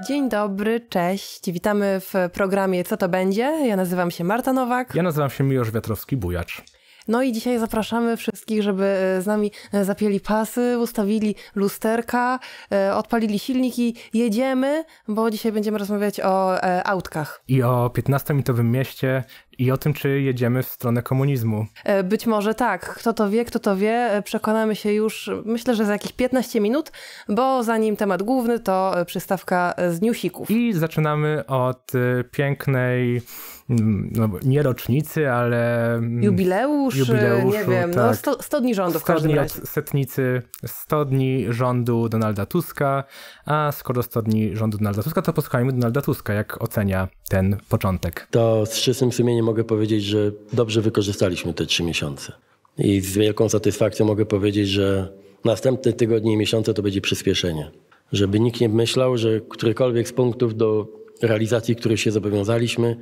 Dzień dobry, cześć. Witamy w programie Co to będzie? Ja nazywam się Marta Nowak. Ja nazywam się Miłosz Wiatrowski-Bujacz. No i dzisiaj zapraszamy wszystkich, żeby e, z nami e, zapięli pasy, ustawili lusterka, e, odpalili silniki, jedziemy, bo dzisiaj będziemy rozmawiać o autkach. I o 15-minutowym mieście i o tym, czy jedziemy w stronę komunizmu. E, być może tak. Kto to wie, kto to wie, e, przekonamy się już, myślę, że za jakieś 15 minut, bo zanim temat główny, to e, przystawka z newsików. I zaczynamy od pięknej mm, no, nie rocznicy, ale. Mm, Jubileusz, jubileuszu, nie wiem, no, tak. no 100, 100 dni rządu 100 w każdym dni Od setnicy, 100 dni rządu Donalda Tuska, a skoro 100 dni rządu Donalda Tuska, to posłuchajmy Donalda Tuska, jak ocenia ten początek. To z czystym sumieniem mogę powiedzieć, że dobrze wykorzystaliśmy te trzy miesiące. I z wielką satysfakcją mogę powiedzieć, że następne tygodnie i miesiące to będzie przyspieszenie. Żeby nikt nie myślał, że którykolwiek z punktów do realizacji, których się zobowiązaliśmy,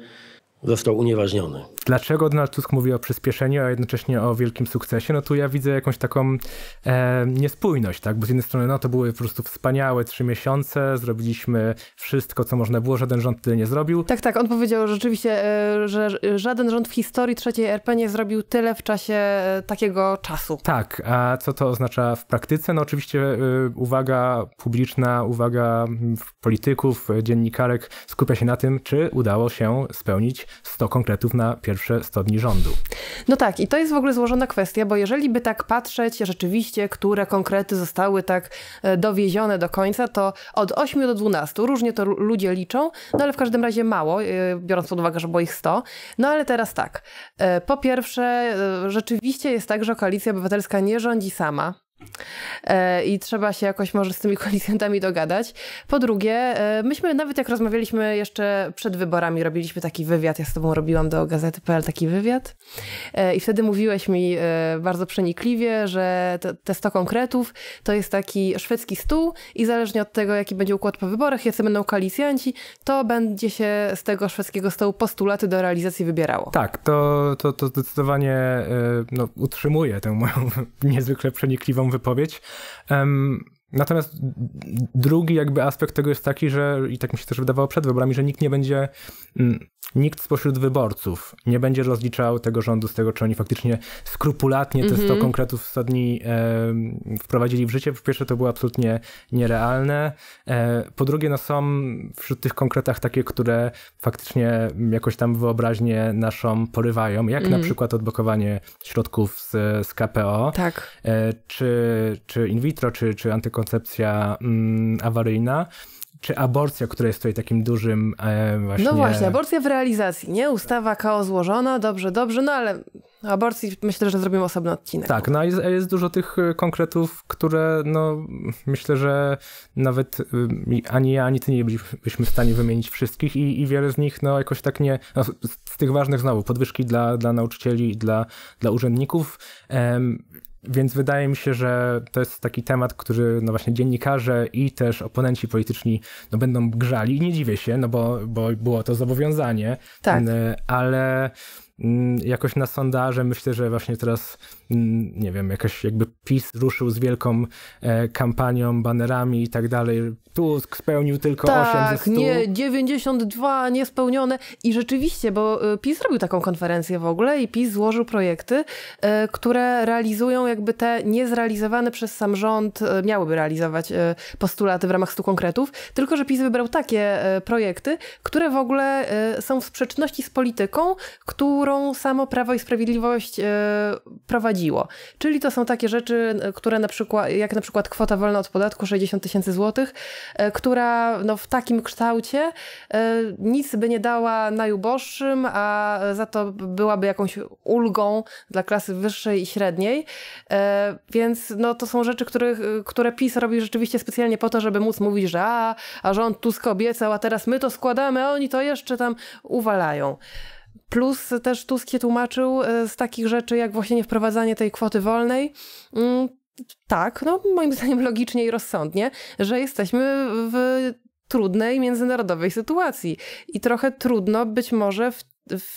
został unieważniony. Dlaczego Donald Tusk mówi o przyspieszeniu, a jednocześnie o wielkim sukcesie? No tu ja widzę jakąś taką e, niespójność, tak? Bo z jednej strony no to były po prostu wspaniałe trzy miesiące, zrobiliśmy wszystko, co można było, żaden rząd tyle nie zrobił. Tak, tak, on powiedział rzeczywiście, e, że żaden rząd w historii trzeciej RP nie zrobił tyle w czasie e, takiego czasu. Tak, a co to oznacza w praktyce? No oczywiście e, uwaga publiczna, uwaga polityków, dziennikarek skupia się na tym, czy udało się spełnić 100 konkretów na pierwsze 100 dni rządu. No tak, i to jest w ogóle złożona kwestia, bo jeżeli by tak patrzeć rzeczywiście, które konkrety zostały tak e, dowiezione do końca, to od 8 do 12, różnie to ludzie liczą, no ale w każdym razie mało, e, biorąc pod uwagę, że było ich 100. No ale teraz tak, e, po pierwsze rzeczywiście jest tak, że Koalicja Obywatelska nie rządzi sama, E, i trzeba się jakoś może z tymi koalicjantami dogadać. Po drugie, e, myśmy nawet jak rozmawialiśmy jeszcze przed wyborami, robiliśmy taki wywiad, ja z tobą robiłam do gazety.pl taki wywiad e, i wtedy mówiłeś mi bardzo przenikliwie, że te, 100 konkretów to jest taki szwedzki stół i zależnie od tego, jaki będzie układ po wyborach, jacy będą koalicjanci, to będzie się z tego szwedzkiego stołu postulaty do realizacji wybierało. Tak, to, to, to zdecydowanie no, utrzymuje tę moją niezwykle przenikliwą wypowiedź. Um, natomiast drugi jakby aspekt tego jest taki, że i tak mi się też wydawało przed wyborami, że nikt nie będzie mm, nikt spośród wyborców nie będzie rozliczał tego rządu z tego, czy oni faktycznie skrupulatnie te 100 mm -hmm. konkretów dni e, wprowadzili w życie. Po pierwsze, to było absolutnie nierealne. E, po drugie, no są wśród tych konkretach takie, które faktycznie jakoś tam wyobraźnię naszą porywają, jak mm -hmm. na mhm. przykład odblokowanie środków z, z KPO, tak. e, czy, czy in vitro, czy, czy antykoncepcja mm, awaryjna czy aborcja, która jest tutaj takim dużym e, właśnie... No właśnie, aborcja w realizacji, nie? Ustawa KO złożona, dobrze, dobrze, no ale aborcji myślę, że zrobimy osobny odcinek. Tak, no jest, jest dużo tych e, konkretów, które no myślę, że nawet e, ani ja, ani ty nie byśmy w stanie wymienić wszystkich i, i wiele z nich no jakoś tak nie... No, z tych ważnych znowu, podwyżki dla, dla nauczycieli i dla, dla urzędników, więc wydaje mi się, że to jest taki temat, który no właśnie dziennikarze i też oponenci polityczni no będą grzali. I nie dziwię się, no bo, bo było to zobowiązanie. Tak. Ale mm, jakoś na sondaże myślę, że właśnie teraz nie wiem, jakaś jakby PiS ruszył z wielką e, kampanią, banerami i tak dalej. Tusk spełnił tylko tak, 8 ze 100. nie, 92 niespełnione i rzeczywiście, bo e, PiS robił taką konferencję w ogóle i PiS złożył projekty, e, które realizują jakby te niezrealizowane przez sam rząd, miałyby realizować postulaty w ramach 100 konkretów, tylko że PiS wybrał takie projekty, które w ogóle są w sprzeczności z polityką, którą samo Prawo i Sprawiedliwość prowadzi Czyli to są takie rzeczy, e, które na przykład, jak na przykład kwota wolna od podatku 60 tysięcy złotych, e, która no, w takim kształcie e, nic by nie dała najuboższym, a za to byłaby jakąś ulgą dla klasy wyższej i średniej. Więc no, to są rzeczy, które PiS robi rzeczywiście specjalnie po to, żeby móc mówić, że a, a rząd Tusk obiecał, a teraz my to składamy, a oni to jeszcze tam uwalają. Plus też Tusk się tłumaczył e, z takich rzeczy, jak właśnie nie wprowadzanie tej kwoty wolnej. Mm, tak, no moim zdaniem logicznie i rozsądnie, że jesteśmy w trudnej międzynarodowej sytuacji i trochę trudno być może w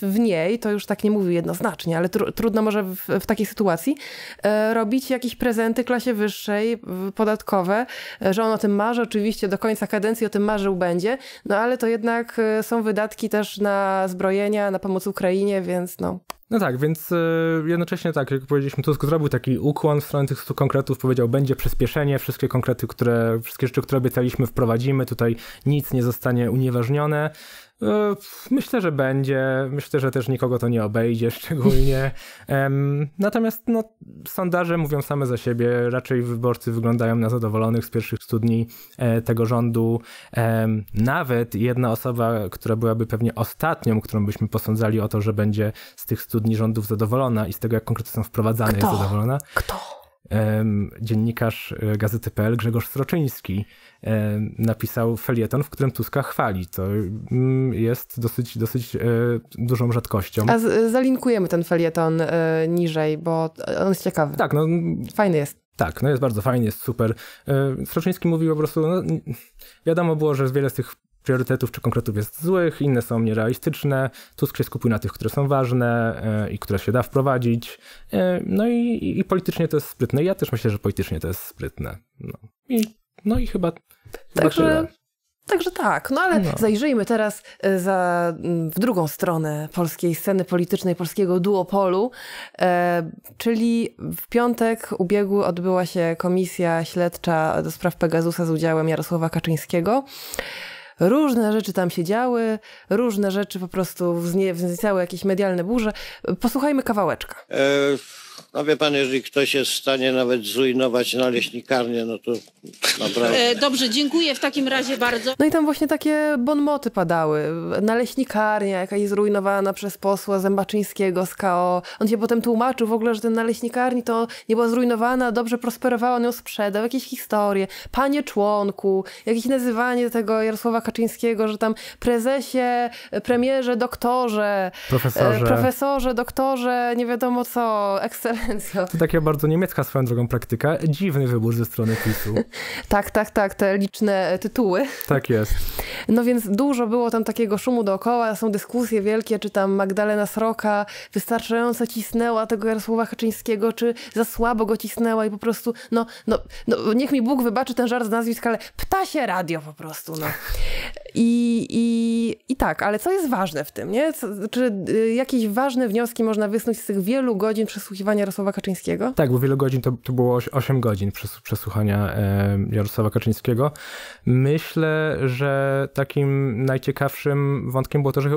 w niej, to już tak nie mówił jednoznacznie, ale tr trudno może w, w takiej sytuacji, e, robić jakieś prezenty klasie wyższej, podatkowe, e, że on o tym marzy, oczywiście do końca kadencji o tym marzył będzie, no ale to jednak e, są wydatki też na zbrojenia, na pomoc Ukrainie, więc no. No tak, więc e, jednocześnie tak, jak powiedzieliśmy, Tusk zrobił taki ukłon w stronę tych 100 konkretów, powiedział, będzie przyspieszenie, wszystkie konkrety, które, wszystkie rzeczy, które obiecaliśmy wprowadzimy, tutaj nic nie zostanie unieważnione. E, myślę, że będzie. Myślę, że też nikogo to nie obejdzie szczególnie. Natomiast no, sondaże mówią same za siebie. Raczej wyborcy wyglądają na zadowolonych z pierwszych studni e, tego rządu. Nawet jedna osoba, która byłaby pewnie ostatnią, którą byśmy posądzali o to, że będzie z tych studni rządów zadowolona i z tego, jak konkretnie są wprowadzane, Kto? jest zadowolona. Kto? dziennikarz e, Gazety.pl Grzegorz Stroczyński napisał felieton, w którym Tuska chwali. To mm, jest dosyć, dosyć e, dużą rzadkością. A z, zalinkujemy ten felieton e, niżej, bo on jest ciekawy. Tak, no. Fajny jest. Tak, no jest bardzo fajny, jest super. Stroczyński mówił po prostu, no, wiadomo było, że wiele z tych priorytetów czy konkretów jest złych, inne są nierealistyczne. Tusk się skupił na tych, które są ważne e, i które się da wprowadzić. E, no i, i politycznie to jest sprytne. Ja też myślę, że politycznie to jest sprytne. No i, no i chyba. Także. Także tak, no ale no. zajrzyjmy teraz e, za, w drugą stronę polskiej sceny politycznej, polskiego duopolu, e, czyli w piątek ubiegły odbyła się komisja śledcza do spraw Pegasusa z udziałem Jarosława Kaczyńskiego. Różne rzeczy tam się działy, różne rzeczy po prostu wzniecały jakieś medialne burze. Posłuchajmy kawałeczka. E, no wie pan, jeżeli ktoś jest w stanie nawet zrujnować naleśnikarnię, no to naprawdę. E, dobrze, dziękuję w takim razie bardzo. No i tam właśnie takie bonmoty padały. Naleśnikarnia, jakaś zrujnowana przez posła Zębaczyńskiego z KO. On się potem tłumaczył w ogóle, że ten naleśnikarni to nie była zrujnowana, dobrze prosperowała, on ją sprzedał. Jakieś historie, panie członku, jakieś nazywanie tego Jarosława Kaczyńskiego, że tam prezesie, premierze, doktorze, profesorze, e, profesorze doktorze, nie wiadomo co, ekscelencja co... To taka bardzo niemiecka swoją drogą praktyka. Dziwny wybór ze strony PiSu. tak, tak, tak, te liczne e, tytuły. Tak jest. No więc dużo było tam takiego szumu dookoła, są dyskusje wielkie, czy tam Magdalena Sroka wystarczająco cisnęła tego Jarosława Kaczyńskiego, czy za słabo go cisnęła i po prostu, no, no, no niech mi Bóg wybaczy ten żart z nazwisk, ale ptasie radio po prostu, no. I, i, i tak, ale co jest ważne w tym, nie? Co, czy y, jakieś ważne wnioski można wysnuć z tych wielu godzin przesłuchiwania Jarosława Kaczyńskiego? Tak, bo wiele godzin to, to było 8 godzin przesłuchania e, Jarosława Kaczyńskiego. Myślę, że takim najciekawszym wątkiem było to, że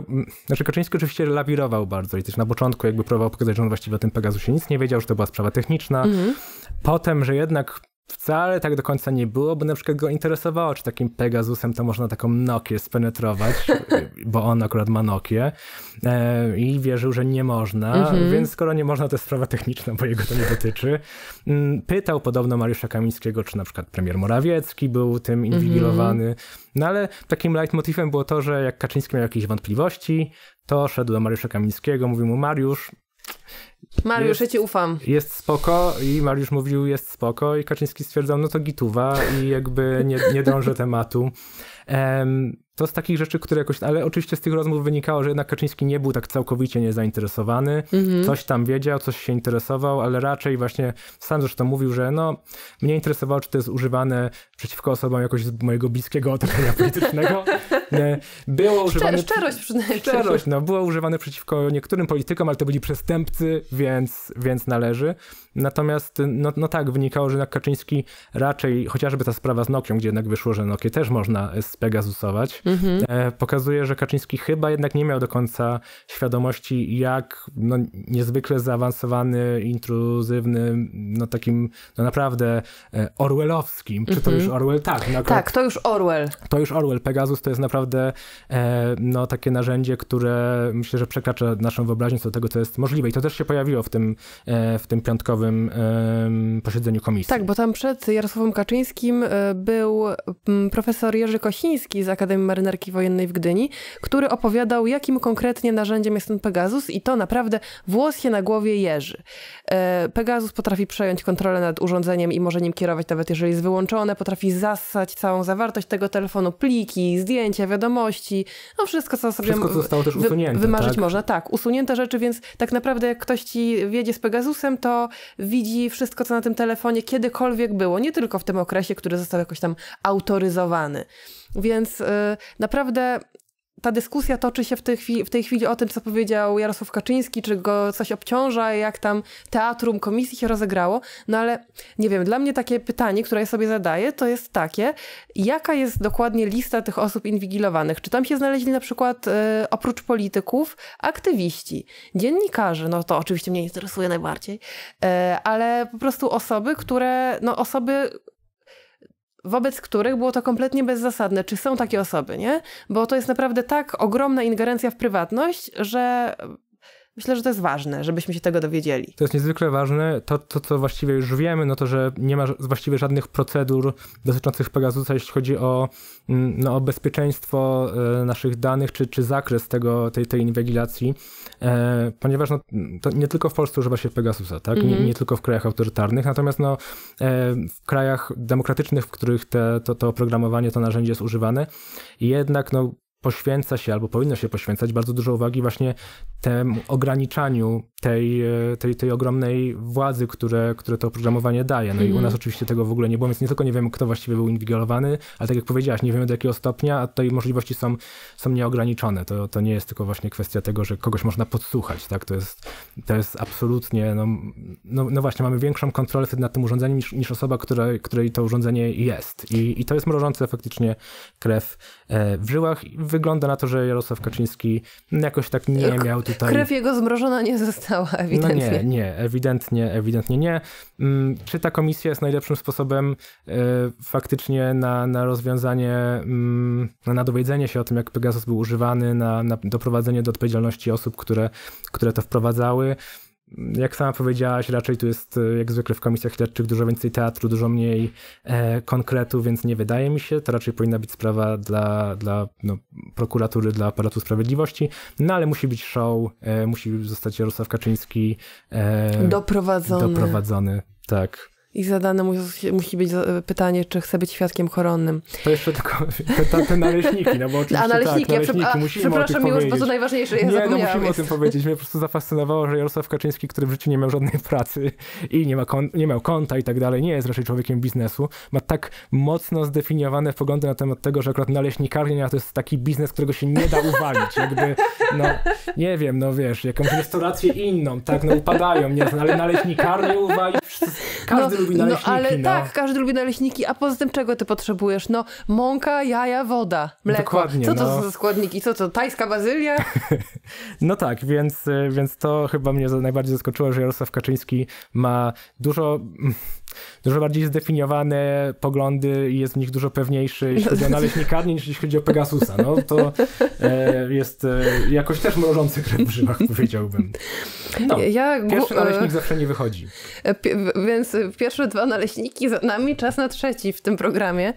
znaczy Kaczyński oczywiście lawirował bardzo i też na początku jakby próbował pokazać, że on właściwie o tym się nic nie wiedział, że to była sprawa techniczna. Mhm. Potem, że jednak wcale tak do końca nie było, bo na przykład go interesowało, czy takim Pegasusem to można taką Nokię spenetrować, bo on akurat ma Nokię e, i wierzył, że nie można, mm -hmm. więc skoro nie można, to jest sprawa techniczna, bo jego to nie dotyczy. Mm, pytał podobno Mariusza Kamińskiego, czy na przykład premier Morawiecki był tym mhm. inwigilowany, mm -hmm. no ale takim leitmotivem było to, że jak Kaczyński miał jakieś wątpliwości, to szedł do Mariusza Kamińskiego, mówił mu Mariusz, Mariusz, jest, ja ci ufam. Jest spoko i Mariusz mówił, jest spoko i Kaczyński stwierdzał, no to gituwa i jakby nie, nie drążę tematu. Um, to z takich rzeczy, które jakoś, ale oczywiście z tych rozmów wynikało, że jednak Kaczyński nie był tak całkowicie niezainteresowany, mhm. coś tam wiedział, coś się interesował, ale raczej właśnie sam zresztą mówił, że no, mnie interesowało, czy to jest używane przeciwko osobom jakoś z mojego bliskiego otoczenia politycznego. E, było używane... Szczerość przynajmniej. Szczerość, no, było używane przeciwko niektórym politykom, ale to byli przestępcy, więc, więc należy. Natomiast, no, no tak, wynikało, że jednak Kaczyński raczej, chociażby ta sprawa z Nokią, gdzie jednak wyszło, że Nokie też można z mhm. E, pokazuje, że Kaczyński chyba jednak nie miał do końca świadomości, jak no, niezwykle zaawansowany, intruzywny, no takim no naprawdę e, orwellowskim, mhm. czy to mhm. już Orwell? Tak, no, tak, to już Orwell. To już Orwell. Pegasus to jest naprawdę e, no, takie narzędzie, które myślę, że przekracza naszą wyobraźnię co do tego, co jest możliwe. I to też się pojawiło w tym, w tym piątkowym posiedzeniu komisji. Tak, bo tam przed Jarosławem Kaczyńskim był mm, profesor Jerzy Kosiński z Akademii marynarki wojennej w Gdyni, który opowiadał, jakim konkretnie narzędziem jest ten Pegasus i to naprawdę włos się na głowie jeży. E, Pegasus potrafi przejąć kontrolę nad urządzeniem i może nim kierować, nawet jeżeli jest wyłączone, potrafi zasać całą zawartość tego telefonu, pliki, zdjęcia, wiadomości, no wszystko, co sobie wszystko, co zostało też usunięte, wymarzyć tak? można. Tak, usunięte rzeczy, więc tak naprawdę jak ktoś ci wiedzie z Pegasusem, to widzi wszystko, co na tym telefonie kiedykolwiek było, nie tylko w tym okresie, który został jakoś tam autoryzowany. Więc y, naprawdę ta dyskusja toczy się w tej, chwili, w tej chwili o tym, co powiedział Jarosław Kaczyński, czy go coś obciąża, jak tam teatrum komisji się rozegrało. No ale nie wiem, dla mnie takie pytanie, które ja sobie zadaję, to jest takie, jaka jest dokładnie lista tych osób inwigilowanych? Czy tam się znaleźli na przykład y, oprócz polityków aktywiści, dziennikarze, no to oczywiście mnie interesuje najbardziej, y, ale po prostu osoby, które, no osoby, wobec których było to kompletnie bezzasadne. Czy są takie osoby, nie? Bo to jest naprawdę tak ogromna ingerencja w prywatność, że Myślę, że to jest ważne, żebyśmy się tego dowiedzieli. To jest niezwykle ważne. To, to co właściwie już wiemy, no to, że nie ma właściwie żadnych procedur dotyczących Pegasusa, jeśli chodzi o, mm, no, o bezpieczeństwo e, naszych danych, czy, czy zakres tego, tej, tej inwigilacji, e, ponieważ no, to nie tylko w Polsce używa się Pegasusa, tak? Mm -hmm. nie, mhm. nie, tylko w krajach autorytarnych, natomiast no, e, w krajach demokratycznych, w których te, to, to oprogramowanie, to narzędzie jest używane, jednak no, poświęca się albo powinno się poświęcać bardzo dużo uwagi właśnie temu ograniczaniu tej, e, tej, tej ogromnej władzy, które, które to oprogramowanie daje. No mm. i u mhm. nas oczywiście tego w ogóle nie było, więc nie tylko nie wiemy, kto właściwie był inwigilowany, ale tak jak powiedziałaś, nie wiemy do jakiego stopnia, a tutaj możliwości są, są nieograniczone. To, to nie jest tylko właśnie kwestia tego, że kogoś można podsłuchać, tak? To jest, to jest absolutnie, no, no, no właśnie, mamy większą kontrolę wtedy nad tym urządzeniem niż, niż osoba, której, której to urządzenie jest. I, I to jest mrożące faktycznie krew e, w żyłach wygląda na to, że Jarosław Kaczyński jakoś tak nie miał tutaj... Krew jego zmrożona nie została, no ewidentnie. No nie, nie, ewidentnie, ewidentnie nie. Mm, czy ta komisja jest najlepszym sposobem e, faktycznie na, na rozwiązanie, mm, na dowiedzenie się o tym, jak Pegasus był używany, na, na doprowadzenie do odpowiedzialności osób, które, które to wprowadzały? jak sama powiedziałaś, raczej tu jest e, jak zwykle w komisjach śledczych dużo więcej teatru, dużo mniej e, konkretu, więc nie wydaje mi się. To raczej powinna być sprawa dla, dla no, prokuratury, dla aparatu sprawiedliwości. No ale musi być show, e, musi zostać Jarosław Kaczyński e, doprowadzony. doprowadzony. Tak i zadane musi być e, pytanie, czy chce być świadkiem koronnym. To jeszcze tylko te, te naleśniki, no bo oczywiście a naleśniki, tak, naleśniki musimy przepraszam, o już, bo to najważniejsze, ja nie, no musimy o tym powiedzieć. Mnie po prostu zafascynowało, że Jarosław Kaczyński, który w życiu nie miał żadnej pracy i nie, ma kon, nie miał konta i tak dalej, nie jest raczej człowiekiem biznesu, ma tak mocno zdefiniowane poglądy na temat tego, że akurat naleśnikarnia to jest taki biznes, którego się nie da uwalić. Jakby, no, nie wiem, no wiesz, jakąś restaurację inną, tak, no upadają, nie ale naleśnikarnię uwalić, no, każdy lubi naleśniki. No ale no. tak, każdy lubi naleśniki, a poza tym czego ty potrzebujesz? No mąka, jaja, woda, mleko. Dokładnie, co to no. za składniki? Co to, tajska bazylia? no tak, więc, e, więc to chyba mnie najbardziej zaskoczyło, że Jarosław Kaczyński ma dużo dużo bardziej zdefiniowane poglądy i jest w nich dużo pewniejszy, jeśli chodzi o no. naleśnikarnię, niż jeśli chodzi o Pegasusa. No to e, jest e, jakoś też mrożący krew w żyłach, powiedziałbym. No, ja, pierwszy naleśnik zawsze nie wychodzi. E, więc pierwsze dwa naleśniki za nami, czas na trzeci w tym programie.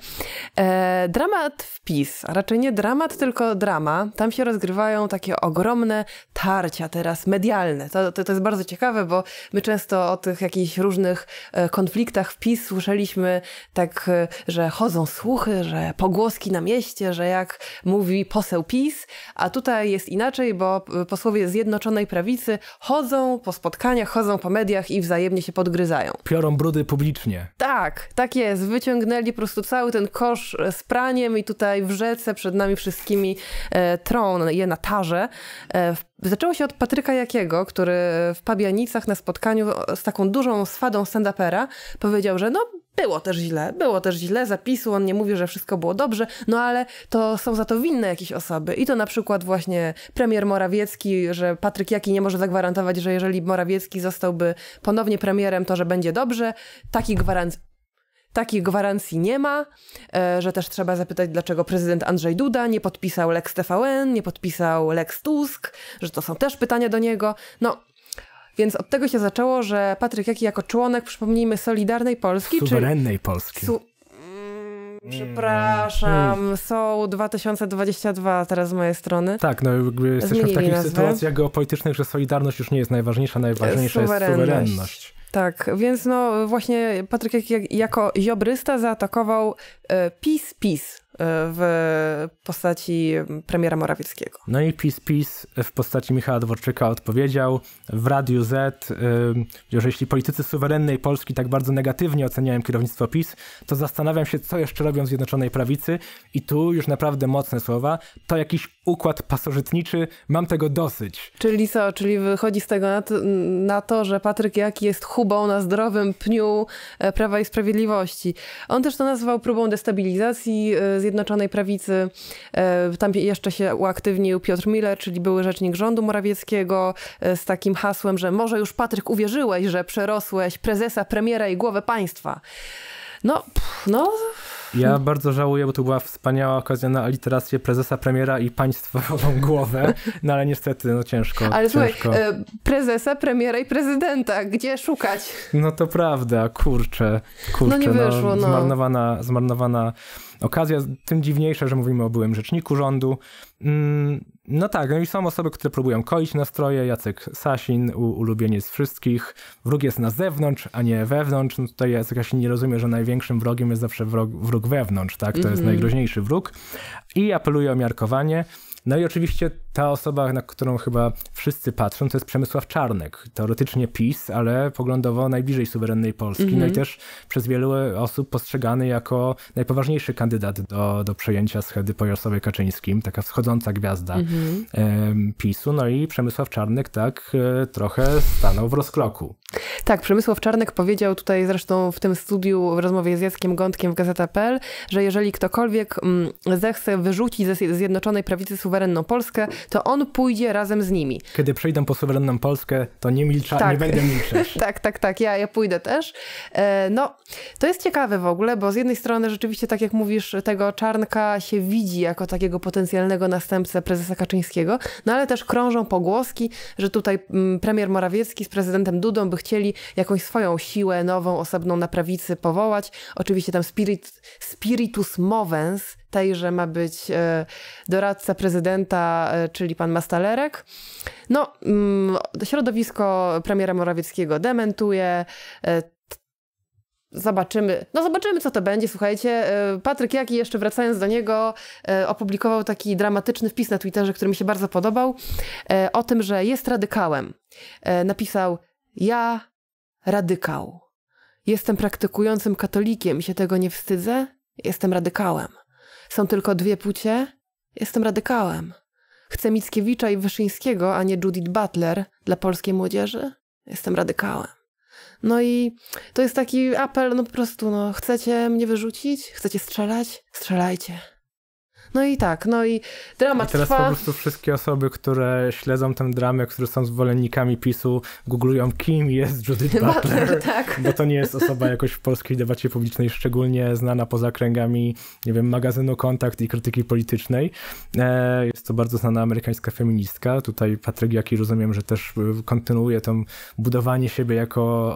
E, dramat wpis, a raczej nie dramat, tylko drama. Tam się rozgrywają takie ogromne tarcia teraz medialne. To, to, to jest bardzo ciekawe, bo my często o tych jakichś różnych e, konfliktach punktach wpis słyszeliśmy tak, e, że chodzą słuchy, że pogłoski na mieście, że jak mówi poseł PiS, a tutaj jest inaczej, bo e, posłowie Zjednoczonej Prawicy chodzą po spotkaniach, chodzą po mediach i wzajemnie się podgryzają. Piorą brudy publicznie. Tak, tak jest. Wyciągnęli po prostu cały ten kosz e, z praniem i tutaj w rzece przed nami wszystkimi e, tron je na tarze. E, Zaczęło się od Patryka Jakiego, który w Pabianicach na spotkaniu z taką dużą swadą stand-upera powiedział, że no było też źle, było też źle zapisu, on nie mówi, że wszystko było dobrze, no ale to są za to winne jakieś osoby. I to na przykład właśnie premier Morawiecki, że Patryk Jaki nie może zagwarantować, że jeżeli Morawiecki zostałby ponownie premierem, to że będzie dobrze. Taki gwarancja. Takich gwarancji nie ma, e, że też trzeba zapytać, dlaczego prezydent Andrzej Duda nie podpisał Lex TVN, nie podpisał Lex Tusk, że to są też pytania do niego. No, więc od tego się zaczęło, że Patryk Jaki jako członek, przypomnijmy, Solidarnej Polski. Suwerennej czy... Polski. Su... Mm, przepraszam, mm. są 2022 teraz z mojej strony. Tak, no jesteśmy w takich nazwę. sytuacjach geopolitycznych, że Solidarność już nie jest najważniejsza, najważniejsza suwerenność. jest suwerenność. Tak, więc no właśnie Patryk jako ziobrysta zaatakował PiS-PiS, e, Y, w postaci mm, premiera Morawieckiego. No i PiS PiS w postaci Michała Dworczyka odpowiedział w Radiu Z, y, że jeśli politycy suwerennej Polski tak bardzo negatywnie oceniają kierownictwo PiS, to zastanawiam się, co jeszcze robią Zjednoczonej Prawicy i tu już naprawdę mocne słowa, to jakiś układ pasożytniczy, mam tego dosyć. Czyli co, czyli wychodzi z tego na to, na to że Patryk Jaki jest hubą na zdrowym pniu e, Prawa i Sprawiedliwości. On też to nazwał próbą destabilizacji e, Zjednoczonej Zjednoczonej Prawicy. E, tam jeszcze się uaktywnił Piotr Miller, czyli były rzecznik rządu morawieckiego, e, z takim hasłem, że może już Patryk uwierzyłeś, że przerosłeś prezesa, premiera i głowę państwa. No, pff, no. Ja bardzo żałuję, bo to była wspaniała okazja na literację prezesa, premiera i państwową głowę, no ale niestety, no ciężko. Ale ciężko. słuchaj, e, prezesa, premiera i prezydenta, gdzie szukać? No to prawda, kurczę, kurczę. No nie no, wyszło, no. no. Zmarnowana, zmarnowana okazja, tym dziwniejsza, że mówimy o byłym rzeczniku rządu. Mm, no tak, no i są osoby, które próbują koić nastroje. Jacek Sasin, ulubieniec wszystkich. Wróg jest na zewnątrz, a nie wewnątrz. No tutaj Jacek Sasin nie rozumie, że największym wrogiem jest zawsze wrog, wróg wewnątrz, tak? To mm -hmm. jest mhm. najgroźniejszy wróg. I apeluje o miarkowanie. No i oczywiście ta osoba, na którą chyba wszyscy patrzą, to jest Przemysław Czarnek. Teoretycznie PiS, ale poglądowo najbliżej suwerennej Polski. Mm -hmm. No i mhm. też przez wielu osób postrzegany jako najpoważniejszy kandydat do, do przejęcia schedy po Jarosławie Kaczyńskim. Taka wschodząca gwiazda mm -hmm. PiSu. No i Przemysław Czarnek tak e, trochę stanął w rozkroku. Tak, Przemysław Czarnek powiedział tutaj zresztą w tym studiu w rozmowie z Jackiem Gątkiem w Gazeta.pl, że jeżeli ktokolwiek mm, zechce wyrzucić ze Zjednoczonej Prawicy suwerenności suwerenną Polskę, to on pójdzie razem z nimi. Kiedy przejdę po suwerenną Polskę, to nie milczę, tak. nie będę milczeć. tak, tak, tak, ja, ja pójdę też. E, no, to jest ciekawe w ogóle, bo z jednej strony rzeczywiście, tak jak mówisz, tego Czarnka się widzi jako takiego potencjalnego następcę prezesa Kaczyńskiego, no ale też krążą pogłoski, że tutaj mm, premier Morawiecki z prezydentem Dudą by chcieli jakąś swoją siłę nową, osobną na prawicy powołać. Oczywiście tam spirit, spiritus movens, że ma być e, doradca prezydenta, e, czyli pan Mastalerek. No, mm, środowisko premiera Morawieckiego dementuje. E, zobaczymy, no zobaczymy co to będzie, słuchajcie. Patryk Jaki, jeszcze wracając do niego, opublikował taki dramatyczny wpis na Twitterze, który mi się bardzo podobał, o tym, że jest radykałem. Napisał, ja radykał. Jestem praktykującym katolikiem i się tego nie wstydzę. Jestem radykałem. Są tylko dwie płcie? Jestem radykałem. Chcę Mickiewicza i Wyszyńskiego, a nie Judith Butler dla polskiej młodzieży? Jestem radykałem. No i to jest taki apel, no po prostu, no chcecie mnie wyrzucić? Chcecie strzelać? Strzelajcie. No i tak, no i dramat I teraz trwa. po prostu wszystkie osoby, które śledzą tę dramę, które są zwolennikami PiSu, googlują kim jest Judith Butler, Butler tak. bo to nie jest osoba jakoś w polskiej debacie publicznej szczególnie znana poza kręgami, nie wiem, magazynu Kontakt i krytyki politycznej. E, jest to bardzo znana amerykańska feministka. Tutaj Patryk Jaki rozumiem, że też e, kontynuuje to budowanie siebie jako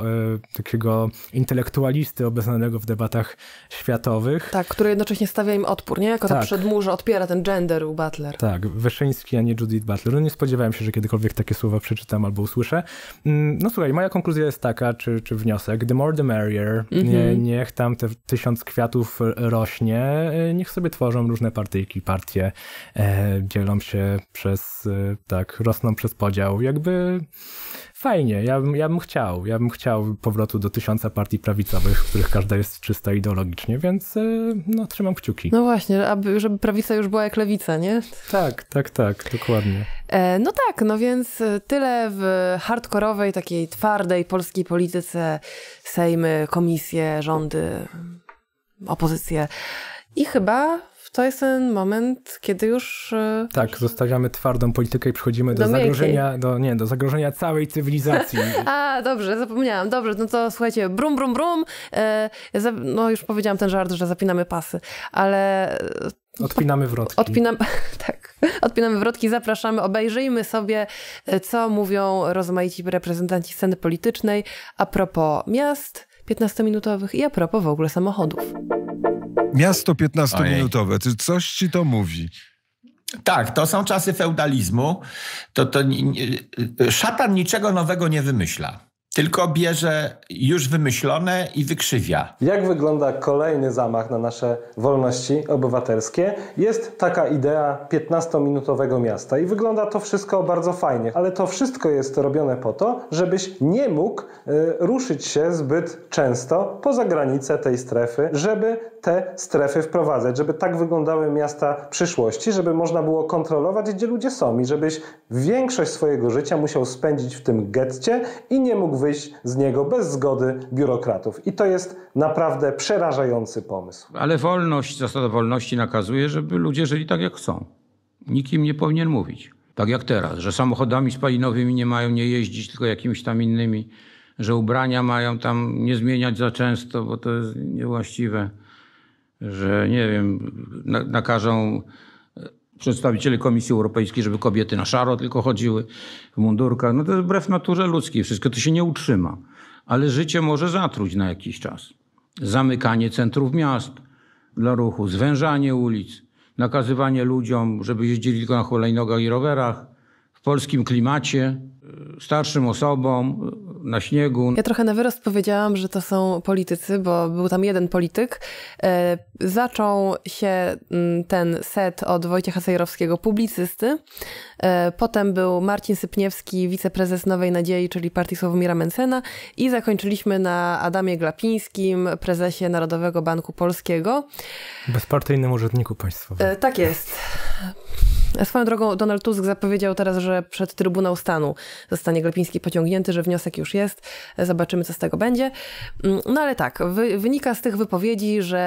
e, takiego intelektualisty obeznanego w debatach światowych. Tak, który jednocześnie stawia im odpór, nie? Jako tak. ta dużo odpiera ten gender u Butler. Tak, Wyszyński, a nie Judith Butler. No nie spodziewałem się, że kiedykolwiek takie słowa przeczytam albo usłyszę. Mm, no słuchaj, moja konkluzja jest taka, czy, czy wniosek, the more the merrier. Mhm. nie, niech tam te tysiąc kwiatów rośnie, niech sobie tworzą różne partyjki, partie e, dzielą się przez, e, tak, rosną przez podział. Jakby fajnie, ja bym, ja bym chciał. Ja bym chciał powrotu do tysiąca partii prawicowych, w których każda jest czysta ideologicznie, więc y, no, trzymam kciuki. No właśnie, aby, żeby prawica już była jak lewica, nie? Tak, tak, tak, dokładnie. E, no tak, no więc y, tyle w hardkorowej, takiej twardej polskiej polityce, sejmy, komisje, rządy, opozycje. I chyba to jest ten moment, kiedy już... E, tak, zostawiamy twardą politykę i przechodzimy do, do zagrożenia, do, nie, do zagrożenia całej cywilizacji. A, dobrze, zapomniałam. Dobrze, no to słuchajcie, brum, brum, brum. E, no już powiedziałam ten żart, że zapinamy pasy, ale... E, odpinamy wrotki. Odpinam, tak, odpinamy wrotki, zapraszamy, obejrzyjmy sobie, co mówią rozmaici reprezentanci sceny politycznej a propos miast 15-minutowych i a propos w ogóle samochodów. Miasto 15-minutowe, czy coś ci to mówi? Tak, to są czasy feudalizmu. To, to, szatan niczego nowego nie wymyśla tylko bierze już wymyślone i wykrzywia. Jak wygląda kolejny zamach na nasze wolności obywatelskie? Jest taka idea 15-minutowego miasta i wygląda to wszystko bardzo fajnie, ale to wszystko jest robione po to, żebyś nie mógł y, ruszyć się zbyt często poza granicę tej strefy, żeby te strefy wprowadzać, żeby tak wyglądały miasta przyszłości, żeby można było kontrolować, gdzie ludzie są i żebyś większość swojego życia musiał spędzić w tym getcie i nie mógł wyjść z niego bez zgody biurokratów. I to jest naprawdę przerażający pomysł. Ale wolność, zasada wolności nakazuje, żeby ludzie żyli tak jak chcą. Nikt im nie powinien mówić. Tak jak teraz, że samochodami spalinowymi nie mają nie jeździć, tylko jakimiś tam innymi, że ubrania mają tam nie zmieniać za często, bo to jest niewłaściwe, że nie wiem, nakażą przedstawiciele Komisji Europejskiej, żeby kobiety na szaro tylko chodziły w mundurkach. No to jest wbrew naturze ludzkiej. Wszystko to się nie utrzyma. Ale życie może zatruć na jakiś czas. Zamykanie centrów miast dla ruchu, zwężanie ulic, nakazywanie ludziom, żeby jeździli tylko na hulajnogach i rowerach. W polskim klimacie starszym osobom na śniegu. Ja trochę na wyrost powiedziałam, że to są politycy, bo był tam jeden polityk. E, zaczął się mm, ten set od Wojciecha Sejrowskiego, publicysty. E, potem był Marcin Sypniewski, wiceprezes Nowej Nadziei, czyli partii Sławomira Mencena. I zakończyliśmy na Adamie Glapińskim, prezesie Narodowego Banku Polskiego. Bezpartyjnym urzędniku państwowym. E, tak jest. Swoją drogą Donald Tusk zapowiedział teraz, że przed Trybunał Stanu zostanie Glepiński pociągnięty, że wniosek już jest. Zobaczymy, co z tego będzie. Mm, no ale tak, wy, wynika z tych wypowiedzi, że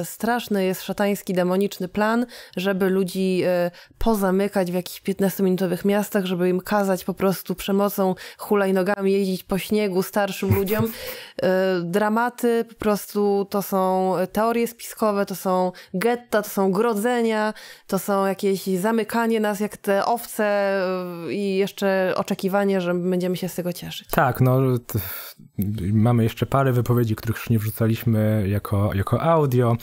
e, straszny jest szatański, demoniczny plan, żeby ludzi e, pozamykać w jakichś 15-minutowych miastach, żeby im kazać po prostu przemocą, hulajnogami jeździć po śniegu starszym ludziom. E, dramaty po prostu to są teorie spiskowe, to są getta, to są grodzenia, to są jakieś zamykania zamykanie nas jak te owce y, i jeszcze oczekiwanie, że będziemy się z tego cieszyć. Tak, no mamy jeszcze parę wypowiedzi, których już nie wrzucaliśmy jako, jako audio,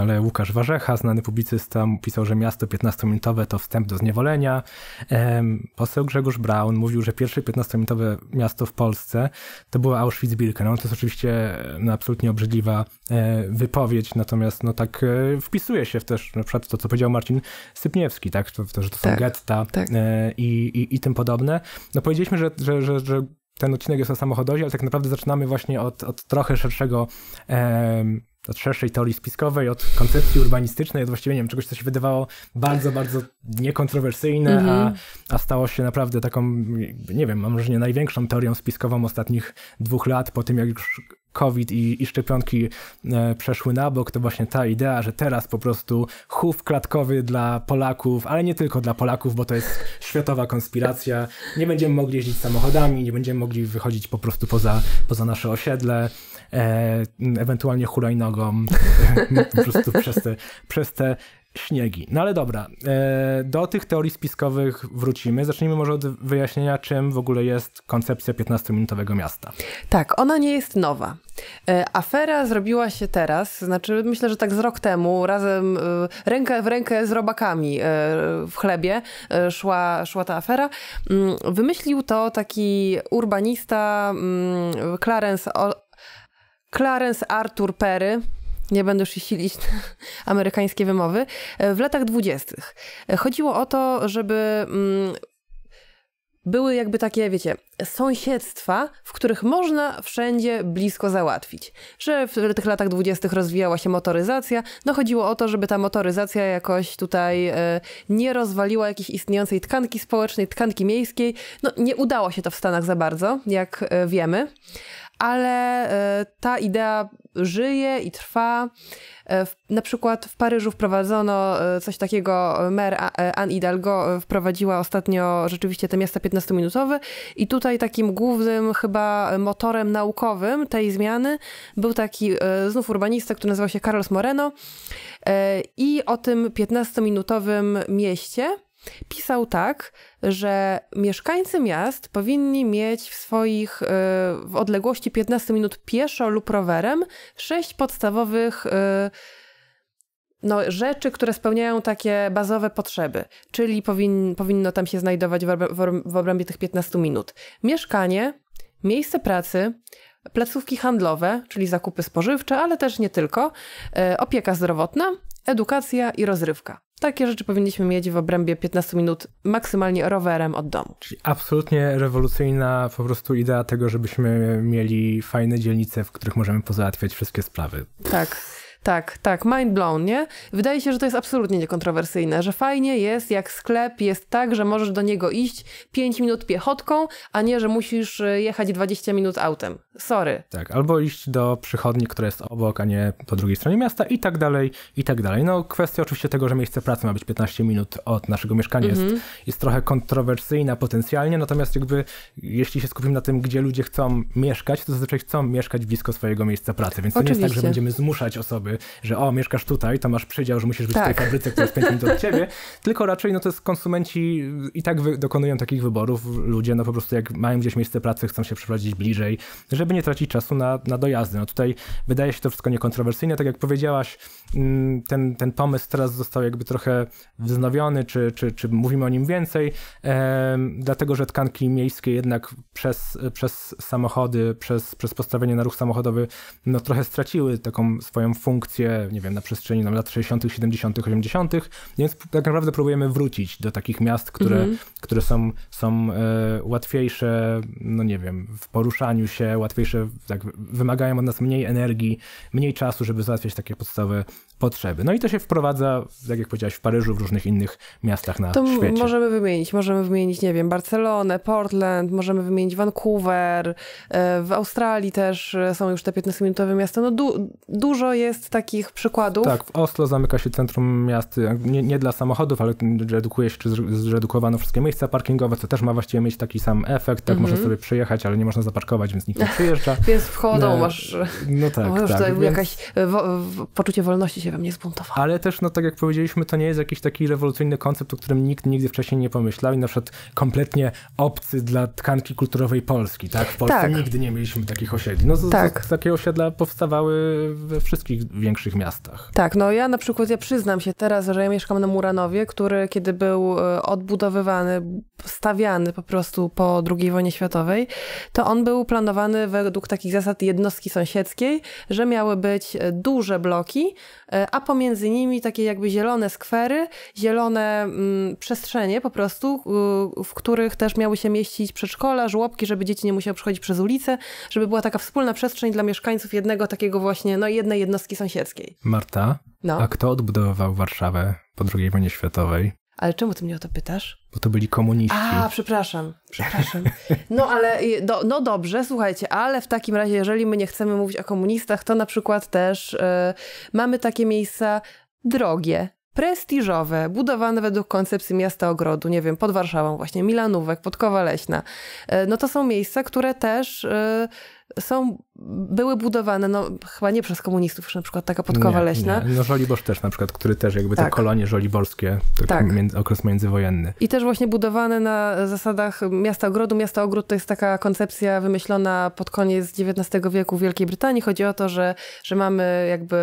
ale Łukasz Warzecha, znany publicysta, pisał, że miasto 15-minutowe to wstęp do zniewolenia. Poseł Grzegorz Braun mówił, że pierwsze 15-minutowe miasto w Polsce to było Auschwitz-Birkenau. No, to jest oczywiście no, absolutnie obrzydliwa e, wypowiedź, natomiast no tak e, wpisuje się w też na przykład to, co powiedział Marcin Sypniewski, tak, to to, że to są tak, getta tak. E, I, i, i, tym podobne. No powiedzieliśmy, że, że, że, że ten odcinek jest o samochodozie, ale tak naprawdę zaczynamy właśnie od, od trochę szerszego, um, od szerszej teorii spiskowej, od koncepcji urbanistycznej, od właściwie nie wiem, czegoś, co się wydawało bardzo, bardzo niekontrowersyjne, mm -hmm. a, mhm. a stało się naprawdę taką, nie wiem, mam wrażenie, największą teorią spiskową ostatnich dwóch lat, po tym jak już COVID i, i szczepionki e, przeszły na bok, to właśnie ta idea, że teraz po prostu chów klatkowy dla Polaków, ale nie tylko dla Polaków, bo to jest światowa konspiracja. Nie będziemy mogli jeździć samochodami, nie będziemy mogli wychodzić po prostu poza, poza nasze osiedle, e, ewentualnie hulajnogą po prostu przez te, przez te śniegi. No ale dobra, e, do tych teorii spiskowych wrócimy. Zacznijmy może od wyjaśnienia, czym w ogóle jest koncepcja 15-minutowego miasta. Tak, ona nie jest nowa. E, afera zrobiła się teraz, znaczy myślę, że tak z rok temu, razem e, rękę w rękę z robakami w chlebie szła, szła ta afera. Mm, wymyślił to taki urbanista mm, Clarence, Clarence Arthur Perry, nie będę już silić amerykańskie wymowy, e, w latach dwudziestych. E, chodziło o to, żeby mm, były jakby takie, wiecie, sąsiedztwa, w których można wszędzie blisko załatwić. Że w tych latach dwudziestych rozwijała się motoryzacja, no chodziło o to, żeby ta motoryzacja jakoś tutaj e, nie rozwaliła jakiejś istniejącej tkanki społecznej, tkanki miejskiej. No nie udało się to w Stanach za bardzo, jak wiemy, ale e, ta idea żyje i trwa. E, na przykład w Paryżu wprowadzono e, coś takiego, mer Anne Hidalgo wprowadziła ostatnio rzeczywiście te miasta 15-minutowe i tutaj takim głównym chyba motorem naukowym tej zmiany był taki znów urbanista, który nazywał się Carlos Moreno i o tym 15-minutowym mieście Pisał tak, że mieszkańcy miast powinni mieć w swoich e, w odległości 15 minut pieszo lub rowerem sześć podstawowych e, no, rzeczy, które spełniają takie bazowe potrzeby, czyli powin, powinno tam się znajdować w obrębie tych 15 minut. Mieszkanie, miejsce pracy, placówki handlowe, czyli zakupy spożywcze, ale też nie tylko, e, opieka zdrowotna, edukacja i rozrywka. Takie rzeczy powinniśmy mieć w obrębie 15 minut maksymalnie rowerem od domu. Czyli absolutnie rewolucyjna po prostu idea tego, żebyśmy mieli fajne dzielnice, w których możemy pozałatwiać wszystkie sprawy. Tak. Tak, tak, mind blown, nie? Wydaje się, że to jest absolutnie niekontrowersyjne, że fajnie jest, jak sklep jest tak, że możesz do niego iść 5 minut piechotką, a nie, że musisz e, jechać 20 minut autem. Sorry. Tak, albo iść do przychodni, która jest obok, a nie po drugiej stronie miasta i tak dalej, i tak dalej. No kwestia oczywiście tego, że miejsce pracy ma być 15 minut od naszego mieszkania mm -hmm. jest, mhm. jest trochę kontrowersyjna potencjalnie, natomiast jakby jeśli się skupimy na tym, gdzie ludzie chcą mieszkać, to zazwyczaj chcą mieszkać blisko swojego miejsca pracy, więc to oczywiście. nie jest tak, że będziemy zmuszać osoby jakby, że o, mieszkasz tutaj, to masz przydział, że musisz być tak. w tej tak. fabryce, która jest 5 minut od ciebie, tylko raczej no to jest konsumenci i tak wy, dokonują takich wyborów, ludzie no po prostu jak mają gdzieś miejsce pracy, chcą się przeprowadzić bliżej, żeby nie tracić czasu na, na dojazdy. No tutaj wydaje się to wszystko niekontrowersyjne, tak jak powiedziałaś, mm, ten, ten pomysł teraz został jakby trochę wznowiony, czy, czy, czy mówimy o nim więcej, e, dlatego, że tkanki miejskie jednak przez, przez samochody, przez, przez postawienie na ruch samochodowy, no trochę straciły taką swoją funkcję nie wiem, na przestrzeni lat 60., 70., 80., więc tak naprawdę próbujemy wrócić do takich miast, które, mhm. które są, są e, łatwiejsze, no nie wiem, w poruszaniu się, łatwiejsze, tak, wymagają od nas mniej energii, mniej czasu, żeby załatwiać takie podstawowe potrzeby. No i to się wprowadza, tak jak powiedziałeś w Paryżu, w różnych innych miastach na to świecie. możemy wymienić, możemy wymienić, nie wiem, Barcelonę, Portland, możemy wymienić Vancouver, e, w Australii też e, są już te 15-minutowe miasta, no du dużo jest takich przykładów. Tak, w Oslo zamyka się centrum miast nie, nie dla samochodów, ale redukuje się, czy zredukowano wszystkie miejsca parkingowe, co też ma właściwie mieć taki sam efekt, tak mm -hmm. można mhm. sobie przyjechać, ale nie można zaparkować, więc nikt nie przyjeżdża. więc wchodzą, no, masz no tak, o, już tak, więc... poczucie wolności się we mnie zbuntowało. Ale też, no tak jak powiedzieliśmy, to nie jest jakiś taki rewolucyjny koncept, o którym nikt nigdy wcześniej nie pomyślał i na przykład kompletnie obcy dla tkanki kulturowej Polski, tak? W Polsce tak. nigdy nie mieliśmy takich osiedli. No z, tak. z, z takie osiedla powstawały we wszystkich większych miastach. Tak, no ja na przykład, ja przyznam się teraz, że ja mieszkam na Muranowie, który kiedy był e, odbudowywany, stawiany po prostu po II wojnie światowej, to on był planowany według takich zasad jednostki sąsiedzkiej, że miały być e, duże bloki, e, a pomiędzy nimi takie jakby zielone skwery, zielone mm, przestrzenie po prostu, w których też miały się mieścić przedszkola, żłobki, żeby dzieci nie musiały przechodzić przez ulicę, żeby była taka wspólna przestrzeń dla mieszkańców jednego takiego właśnie, no jednej jednostki sąsiedzkiej sąsiedzkiej. Marta, no? a kto odbudowywał Warszawę po II wojnie światowej? Ale czemu ty mnie o to pytasz? Bo to byli komuniści. A, przepraszam, przepraszam. No ale, do, no dobrze, słuchajcie, ale w takim razie, jeżeli my nie chcemy mówić o komunistach, to na przykład też e, mamy takie miejsca drogie, prestiżowe, budowane według koncepcji miasta ogrodu, nie wiem, pod Warszawą właśnie, Milanówek, Podkowa Leśna. E, no to są miejsca, które też e, są były budowane, no chyba nie przez komunistów, na przykład taka podkowa nie, leśna. Nie. No Żoliborz też na przykład, który też jakby tak. te kolonie żoliborskie, to tak. między, okres międzywojenny. I też właśnie budowane na zasadach miasta ogrodu. Miasta ogród to jest taka koncepcja wymyślona pod koniec XIX wieku w Wielkiej Brytanii. Chodzi o to, że, że mamy jakby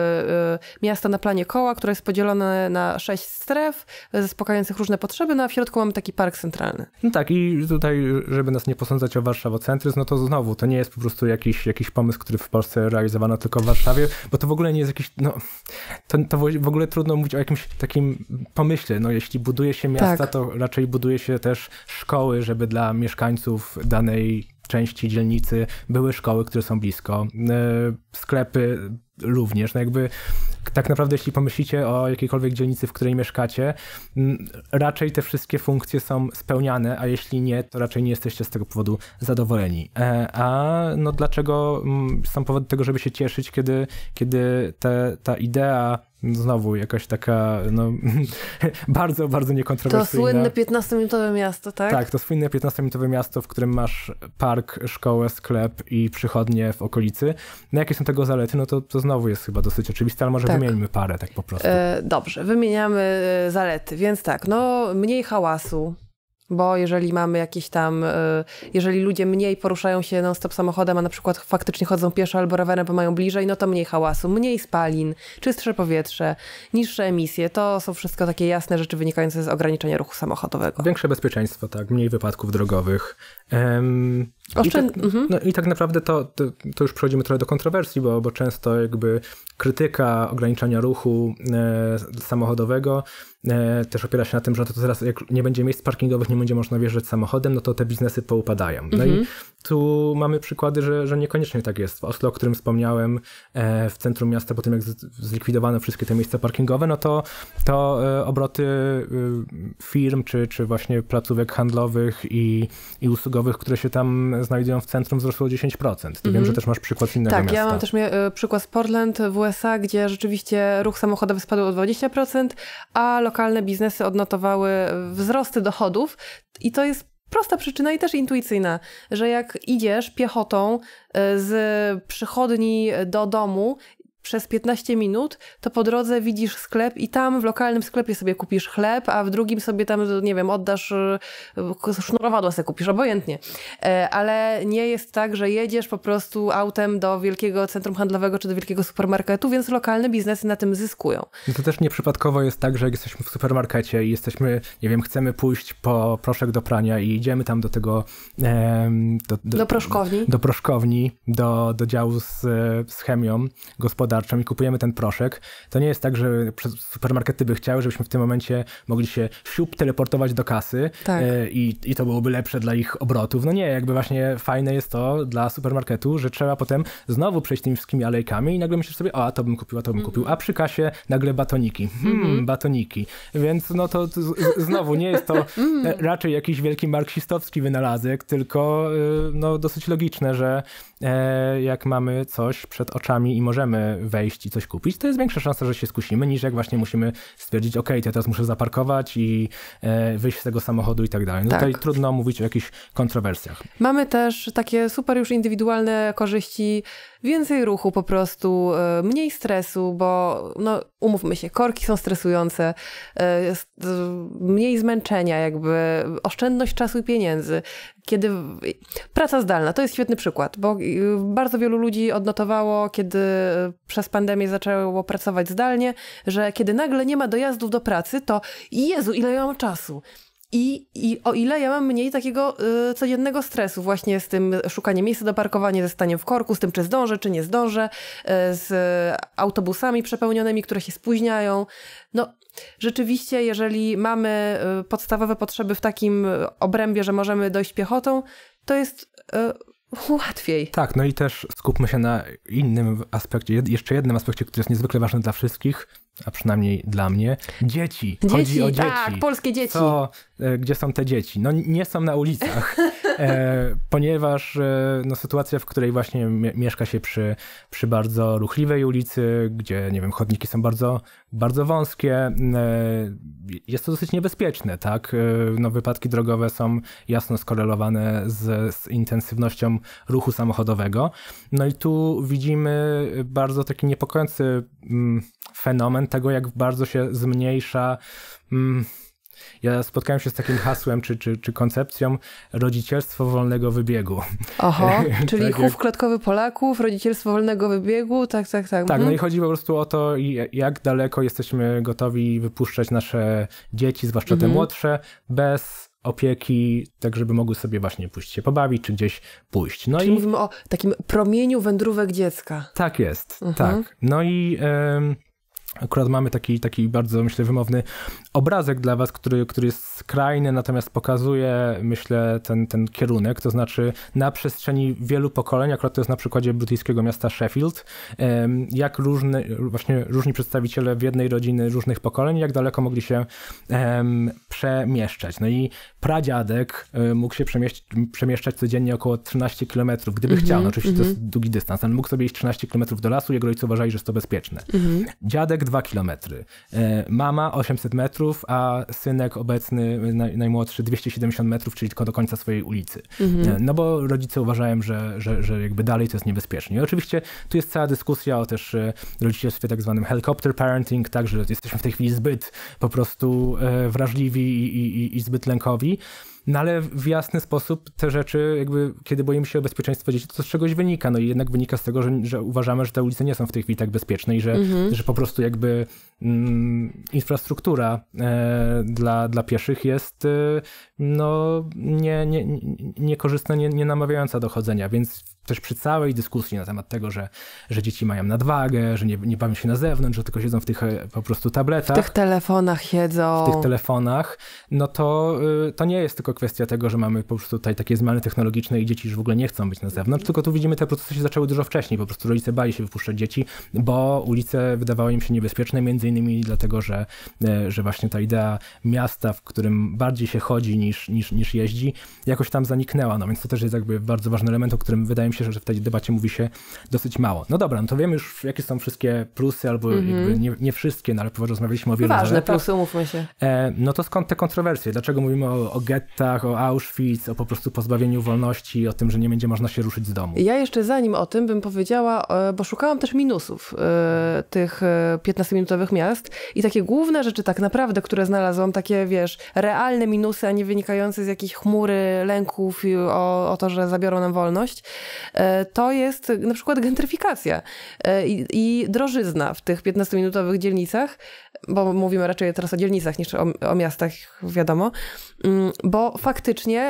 y, miasto na planie koła, które jest podzielone na sześć stref y, zaspokajających różne potrzeby, no a w środku mamy taki park centralny. No tak i tutaj, żeby nas nie posądzać o warszawocentryzm, no to znowu, to nie jest po prostu jakiś, jakiś pomysł pomysł, który w Polsce realizowano tylko w Warszawie, bo to w ogóle nie jest jakiś, no, to, to w ogóle trudno mówić o jakimś takim pomyśle, no jeśli buduje się miasta, tak. to raczej buduje się też szkoły, żeby dla mieszkańców danej części dzielnicy były szkoły, które są blisko, e, sklepy, również. No jakby tak naprawdę, jeśli pomyślicie o jakiejkolwiek dzielnicy, w której mieszkacie, raczej te wszystkie funkcje są spełniane, a jeśli nie, to raczej nie jesteście z tego powodu zadowoleni. E, a no dlaczego są powody tego, żeby się cieszyć, kiedy, kiedy te, ta idea Znowu jakaś taka, no, bardzo, bardzo niekontrowersyjna. To słynne 15-minutowe miasto, tak? Tak, to słynne 15-minutowe miasto, w którym masz park, szkołę, sklep i przychodnie w okolicy. No jakie są tego zalety? No to, to znowu jest chyba dosyć oczywiste, ale może tak. wymieńmy parę tak po prostu. E, dobrze, wymieniamy e, zalety. Więc tak, no mniej hałasu, bo jeżeli mamy jakieś tam, e, jeżeli ludzie mniej poruszają się non-stop samochodem, a na przykład faktycznie chodzą pieszo albo rowerem, bo mają bliżej, no to mniej hałasu, mniej spalin, czystsze powietrze, niższe emisje. To są wszystko takie jasne rzeczy wynikające z ograniczenia ruchu samochodowego. Większe bezpieczeństwo, tak, mniej wypadków drogowych. Oszczęd... I, tak, mhm. no I tak naprawdę to, to, to, już przechodzimy trochę do kontrowersji, bo, bo często jakby krytyka ograniczania ruchu e, samochodowego e, też opiera się na tym, że to teraz jak nie będzie miejsc parkingowych, nie będzie można wjeżdżać samochodem, no to te biznesy poupadają. No mhm. i tu mamy przykłady, że, że niekoniecznie tak jest. W Oslo, o którym wspomniałem, e, w centrum miasta, po tym jak zlikwidowano wszystkie te miejsca parkingowe, no to, to e, obroty e, firm, czy, czy właśnie placówek handlowych i, i usługowych, które się tam znajdują w centrum, wzrosło 10%. Ty mhm. wiem, że też masz przykład innego tak, miasta. Tak, ja mam też przykład z Portland w USA, gdzie rzeczywiście ruch samochodowy spadł o 20%, a lokalne biznesy odnotowały wzrosty dochodów i to jest prosta przyczyna i też intuicyjna, że jak idziesz piechotą e, z przychodni do domu przez 15 minut, to po drodze widzisz sklep i tam w lokalnym sklepie sobie kupisz chleb, a w drugim sobie tam, nie wiem, oddasz e, sznurowadła sobie kupisz, obojętnie. E, ale nie jest tak, że jedziesz po prostu autem do wielkiego centrum handlowego czy do wielkiego supermarketu, więc lokalne biznesy na tym zyskują. No to też nieprzypadkowo jest tak, że jak jesteśmy w supermarkecie i jesteśmy, nie wiem, chcemy pójść po proszek do prania i idziemy tam do tego... Do, do, do proszkowni. Do proszkowni, do, do działu z, e, z chemią gospodarczą, starczą i kupujemy ten proszek, to nie jest tak, że supermarkety by chciały, żebyśmy w tym momencie mogli się siup teleportować do kasy tak. E, i, i to byłoby lepsze dla ich obrotów. No nie, jakby właśnie fajne jest to dla supermarketu, że trzeba potem znowu przejść tymi wszystkimi alejkami i nagle myślisz sobie, o, a to bym kupił, a to bym kupił, a przy kasie nagle batoniki. Hmm, mhm. batoniki. Więc no to znowu nie jest to e, raczej jakiś wielki marksistowski wynalazek, tylko e, no, dosyć logiczne, że jak mamy coś przed oczami i możemy wejść i coś kupić, to jest większa szansa, że się skusimy, niż jak właśnie musimy stwierdzić, ok, to ja teraz muszę zaparkować i e, wyjść z tego samochodu i tak dalej. No tak. Tutaj trudno mówić o jakichś kontrowersjach. Mamy też takie super już indywidualne korzyści, Więcej ruchu po prostu, e, mniej stresu, bo no, umówmy się, korki są stresujące, e, e, mniej zmęczenia, jakby oszczędność czasu i pieniędzy. Kiedy praca zdalna to jest świetny przykład, bo bardzo wielu ludzi odnotowało, kiedy przez pandemię zaczęło pracować zdalnie, że kiedy nagle nie ma dojazdów do pracy, to Jezu, ile ja mam czasu i, I o ile ja mam mniej takiego y, codziennego stresu właśnie z tym szukaniem miejsca do parkowania, ze staniem w korku, z tym czy zdążę, czy nie zdążę, y, z autobusami przepełnionymi, które się spóźniają. No rzeczywiście, jeżeli mamy y, podstawowe potrzeby w takim obrębie, że możemy dojść piechotą, to jest y, łatwiej. Tak, no i też skupmy się na innym aspekcie, jeszcze jednym aspekcie, który jest niezwykle ważny dla wszystkich – a przynajmniej dla mnie, dzieci. dzieci Chodzi o tak, dzieci. Tak, polskie dzieci. Co, e, gdzie są te dzieci? No nie są na ulicach, e, ponieważ e, no, sytuacja, w której właśnie mieszka się przy, przy bardzo ruchliwej ulicy, gdzie, nie wiem, chodniki są bardzo bardzo wąskie. E, jest to dosyć niebezpieczne, tak? E, no, wypadki drogowe są jasno skorelowane z, z intensywnością ruchu samochodowego. No i tu widzimy bardzo taki niepokojący mm, fenomen tego, jak bardzo się zmniejsza. Mm, ja spotkałem się z takim hasłem czy, czy, czy koncepcją rodzicielstwo wolnego wybiegu. Oho, tak czyli tak chów jak... klatkowy Polaków, rodzicielstwo wolnego wybiegu, tak, tak, tak. Tak, no mhm. i chodzi po prostu o to, jak daleko jesteśmy gotowi wypuszczać nasze dzieci, zwłaszcza mhm. te młodsze, bez opieki, tak żeby mogły sobie właśnie pójść się pobawić, czy gdzieś pójść. No Czyli i... mówimy o takim promieniu wędrówek dziecka. Tak jest, mhm. tak. No i... Yy Akurat mamy taki, taki bardzo, myślę, wymowny obrazek dla Was, który, który jest skrajny, natomiast pokazuje, myślę, ten, ten kierunek, to znaczy na przestrzeni wielu pokoleń, akurat to jest na przykładzie brytyjskiego miasta Sheffield, jak różne, właśnie różni przedstawiciele w jednej rodziny różnych pokoleń, jak daleko mogli się przemieszczać. No i pradziadek e, mógł się przemieszczać, codziennie około 13 km, gdyby mhm, chciał, no, oczywiście to jest mhm. długi dystans, ale mógł sobie iść 13 km do lasu, jego rodzice uważali, że jest to bezpieczne. Mhm. Dziadek 2 km. E, mama 800 metrów, a synek obecny, najmłodszy 270 metrów, czyli tylko do końca swojej ulicy. Mhm. E, no bo rodzice uważają, że, że, że jakby dalej to jest niebezpiecznie. I oczywiście tu jest cała dyskusja o też e, rodzicielstwie tak zwanym helicopter parenting, także jesteśmy w tej chwili zbyt po prostu wrażliwi i, i, i zbyt lękowi. No ale w jasny sposób te rzeczy, jakby kiedy boimy się o bezpieczeństwo dzieci, to z czegoś wynika. No i jednak wynika z tego, że, że uważamy, że te ulice nie są w tej chwili tak bezpieczne i że, mhm. że po prostu jakby mm, infrastruktura e, dla, dla pieszych jest e, no, niekorzystna, nie, nie, nie, nie namawiająca do chodzenia, więc też przy całej dyskusji na temat tego, że, że dzieci mają nadwagę, że nie, nie bawią się na zewnątrz, że tylko siedzą w tych e, po prostu tabletach. W tych telefonach siedzą W tych telefonach, no to, y, to nie jest tylko kwestia tego, że mamy po prostu tutaj takie zmiany technologiczne i dzieci już w ogóle nie chcą być na zewnątrz, tylko tu widzimy te procesy się zaczęły dużo wcześniej. Po prostu rodzice bali się wypuszczać dzieci, bo ulice wydawały im się niebezpieczne, między innymi dlatego, że, e, że właśnie ta idea miasta, w którym bardziej się chodzi niż, niż, niż jeździ, jakoś tam zaniknęła. No więc to też jest jakby bardzo ważny element, o którym wydaje mi się się, że w tej debacie mówi się dosyć mało. No dobra, no to wiemy już, jakie są wszystkie plusy, albo mm-hmm. nie, nie, wszystkie, no ale rozmawialiśmy o wielu Ważne plusy, mówmy się. E, no to skąd te kontrowersje? Dlaczego mówimy o, o gettach, o Auschwitz, o po prostu pozbawieniu wolności, o tym, że nie będzie można się ruszyć z domu? Ja jeszcze zanim o tym bym powiedziała, e, bo szukałam też minusów e, tych 15-minutowych e, miast i takie główne rzeczy tak naprawdę, które znalazłam, takie wiesz, realne minusy, a nie wynikające z jakiejś chmury lęków o, o to, że zabiorą nam wolność, E, to jest na przykład gentryfikacja e, i, i drożyzna w tych 15-minutowych dzielnicach, bo mówimy raczej teraz o dzielnicach niż o, o miastach, wiadomo, mm, bo faktycznie,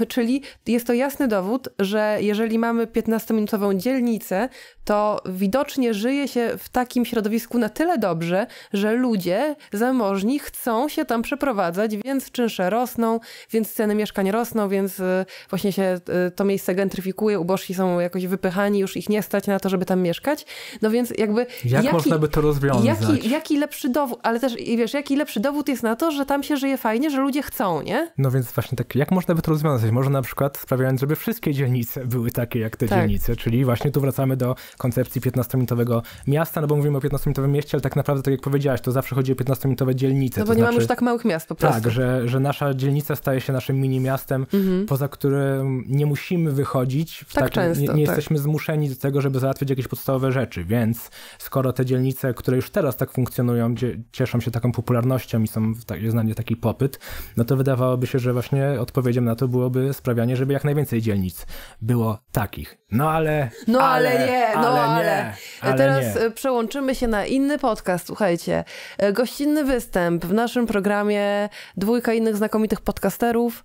e, czyli jest to jasny dowód, że jeżeli mamy 15-minutową dzielnicę, to widocznie żyje się w takim środowisku na tyle dobrze, że ludzie zamożni chcą się tam przeprowadzać, więc czynsze rosną, więc ceny mieszkań rosną, więc y, właśnie się y, to miejsce gentryfikuje, ubożsi są jakoś wypychani, już ich nie stać na to, żeby tam mieszkać. No więc jakby... Jak jaki, można by to rozwiązać? Jaki, jaki lepszy dowód, ale też wiesz, jaki lepszy dowód jest na to, że tam się żyje fajnie, że ludzie chcą, nie? No więc właśnie tak, jak można by to rozwiązać? Może na przykład sprawiając, żeby wszystkie dzielnice były takie jak te tak. dzielnice, czyli właśnie tu wracamy do koncepcji 15-minutowego miasta, no bo mówimy o 15-minutowym mieście, ale tak naprawdę, tak jak powiedziałaś, to zawsze chodzi o 15-minutowe dzielnice. No bo to nie znaczy, mamy już tak małych miast po tak, prostu. Tak, że, że nasza dzielnica staje się naszym mini miastem, mhm. poza którym nie musimy wychodzić. Tak, tak często. Nie, nie tak. jesteśmy zmuszeni do tego, żeby załatwić jakieś podstawowe rzeczy, więc skoro te dzielnice, które już teraz tak funkcjonują, cieszą się taką popularnością i są, jest na taki popyt, no to wydawałoby się, że właśnie odpowiedzią na to byłoby sprawianie, żeby jak najwięcej dzielnic było takich. No ale. No ale, ale nie, ale no ale. ale. Teraz nie. E, przełączymy się na inny podcast. Słuchajcie, e, gościnny występ w naszym programie dwójka innych znakomitych podcasterów.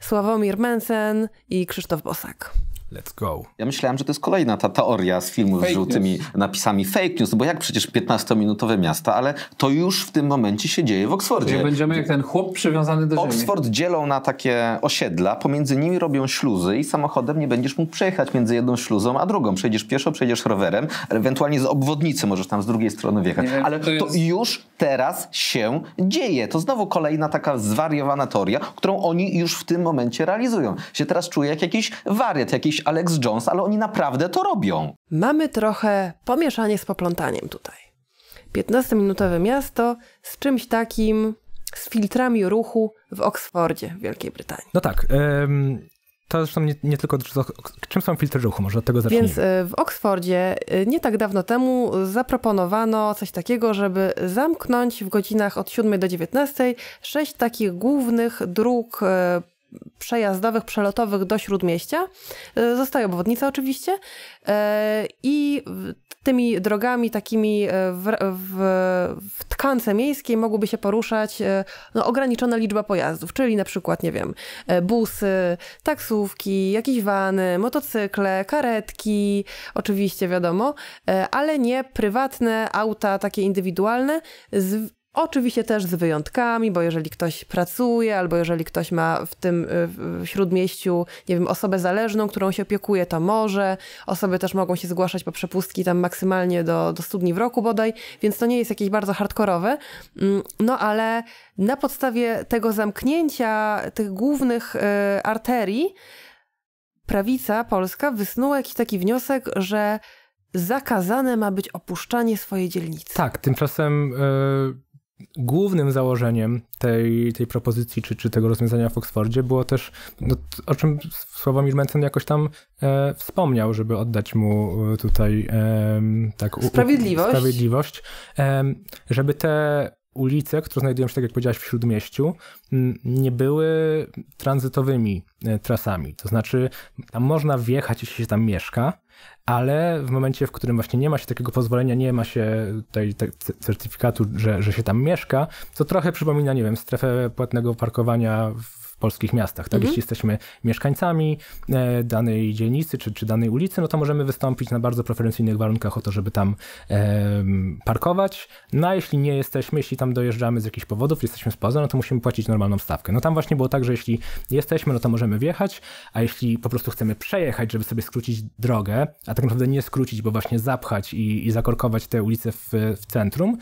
Sławomir Mensen i Krzysztof Bosak. Let's go. Ja myślałem, że to jest kolejna ta teoria z filmu fake z żółtymi news. napisami fake news, no bo jak przecież 15-minutowe miasta, ale to już w tym momencie się dzieje w Oksfordzie. Czyli będziemy jak ten chłop przywiązany do Oksford ziemi. Oksford dzielą na takie osiedla, pomiędzy nimi robią śluzy i samochodem nie będziesz mógł przejechać między jedną śluzą a drugą. Przejdziesz pieszo, przejdziesz rowerem, ewentualnie z obwodnicy możesz tam z drugiej strony wjechać. ale to, jest... to już teraz się dzieje. To znowu kolejna taka zwariowana teoria, którą oni już w tym momencie realizują. Się teraz czuję jak jakiś wariat, jakiś jakiś Alex Jones, ale oni naprawdę to robią. Mamy trochę pomieszanie z poplątaniem tutaj. 15-minutowe miasto z czymś takim, z filtrami ruchu w Oksfordzie w Wielkiej Brytanii. No tak. Ym... To zresztą nie, nie tylko. Czym są filtry ruchu? Może od tego zacznijmy. Więc e, w Oksfordzie e, nie tak dawno temu zaproponowano coś takiego, żeby zamknąć w godzinach od 7 do 19 sześć takich głównych dróg e, przejazdowych, przelotowych do Śródmieścia. E, zostaje obwodnica oczywiście e, i tymi drogami takimi e, w, w, w tkance miejskiej mogłyby się poruszać no, ograniczona liczba pojazdów, czyli na przykład, nie wiem, busy, taksówki, jakieś wany, motocykle, karetki, oczywiście wiadomo, ale nie prywatne auta takie indywidualne z Oczywiście też z wyjątkami, bo jeżeli ktoś pracuje, albo jeżeli ktoś ma w tym y, w śródmieściu, nie wiem, osobę zależną, którą się opiekuje, to może. Osoby też mogą się zgłaszać po przepustki tam maksymalnie do, do studni w roku bodaj, więc to nie jest jakieś bardzo hardkorowe. Mm, no ale na podstawie tego zamknięcia tych głównych y, arterii, prawica polska wysnuła jakiś taki wniosek, że zakazane ma być opuszczanie swojej dzielnicy. Tak, tymczasem y, Głównym założeniem tej, tej propozycji czy, czy tego rozwiązania w Oksfordzie było też, no, o czym Sławomir Mencen jakoś tam e, wspomniał, żeby oddać mu e, tutaj e, tak, u, sprawiedliwość, sprawiedliwość e, żeby te ulice, które znajdują się, tak jak powiedziałaś, w Śródmieściu, nie były tranzytowymi e, trasami. To znaczy, tam można wjechać, jeśli się tam mieszka, ale w momencie, w którym właśnie nie ma się takiego pozwolenia, nie ma się tej, tej certyfikatu, że, że się tam mieszka, to trochę przypomina, nie wiem, strefę płatnego parkowania w polskich miastach. Tak? Mhm. Jeśli jesteśmy mieszkańcami e, danej dzielnicy czy, czy danej ulicy, no to możemy wystąpić na bardzo preferencyjnych warunkach o to, żeby tam e, parkować. No a jeśli nie jesteśmy, jeśli tam dojeżdżamy z jakichś powodów, jesteśmy spoza, no to musimy płacić normalną stawkę. No tam właśnie było tak, że jeśli jesteśmy, no to możemy wjechać, a jeśli po prostu chcemy przejechać, żeby sobie skrócić drogę, a tak naprawdę nie skrócić, bo właśnie zapchać i, i zakorkować te ulice w, w centrum,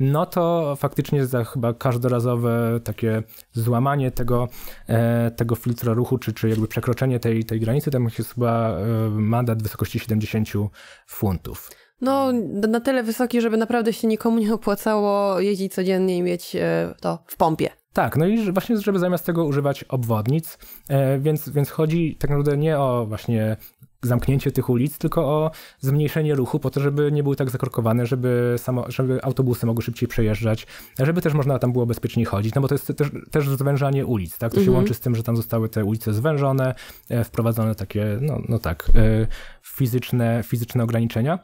no to faktycznie za chyba każdorazowe takie złamanie tego, e, tego filtra ruchu, czy, czy jakby przekroczenie tej, tej granicy, tam jest chyba e, mandat w wysokości 70 funtów. No, na tyle wysoki, żeby naprawdę się nikomu nie opłacało jeździć codziennie i mieć e, to w pompie. Tak, no i właśnie, żeby zamiast tego używać obwodnic, więc, więc chodzi tak naprawdę nie o właśnie zamknięcie tych ulic, tylko o zmniejszenie ruchu po to, żeby nie były tak zakorkowane, żeby, samo, żeby autobusy mogły szybciej przejeżdżać, żeby też można tam było bezpieczniej chodzić, no bo to jest też, też zwężanie ulic, tak? To mhm. się łączy z tym, że tam zostały te ulice zwężone, e, wprowadzone takie, no, no tak, e, fizyczne, fizyczne ograniczenia.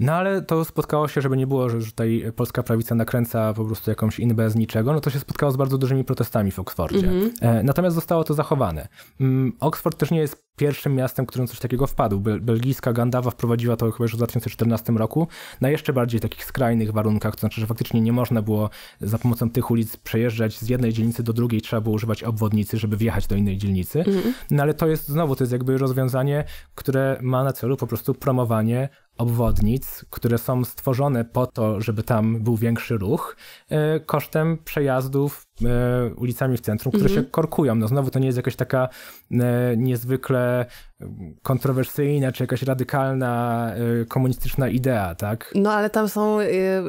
No ale to spotkało się, żeby nie było, że tutaj polska prawica nakręca po prostu jakąś inbę z niczego, no to się spotkało z bardzo dużymi protestami w Oksfordzie. Mm -hmm. Natomiast zostało to zachowane. Mm, Oksford też nie jest pierwszym miastem, którym coś takiego wpadł. Belgijska Gandawa wprowadziła to chyba już w 2014 roku na jeszcze bardziej takich skrajnych warunkach, to znaczy, że faktycznie nie można było za pomocą tych ulic przejeżdżać z jednej dzielnicy do drugiej, trzeba było używać obwodnicy, żeby wjechać do innej dzielnicy. Mm -hmm. No ale to jest znowu, to jest jakby rozwiązanie, które ma na celu po prostu promowanie obwodnic, które są stworzone po to, żeby tam był większy ruch, e, kosztem przejazdów E, ulicami w centrum, które mhm. się korkują. No znowu to nie jest jakaś taka e, niezwykle kontrowersyjna czy jakaś radykalna e, komunistyczna idea, tak? No ale tam są,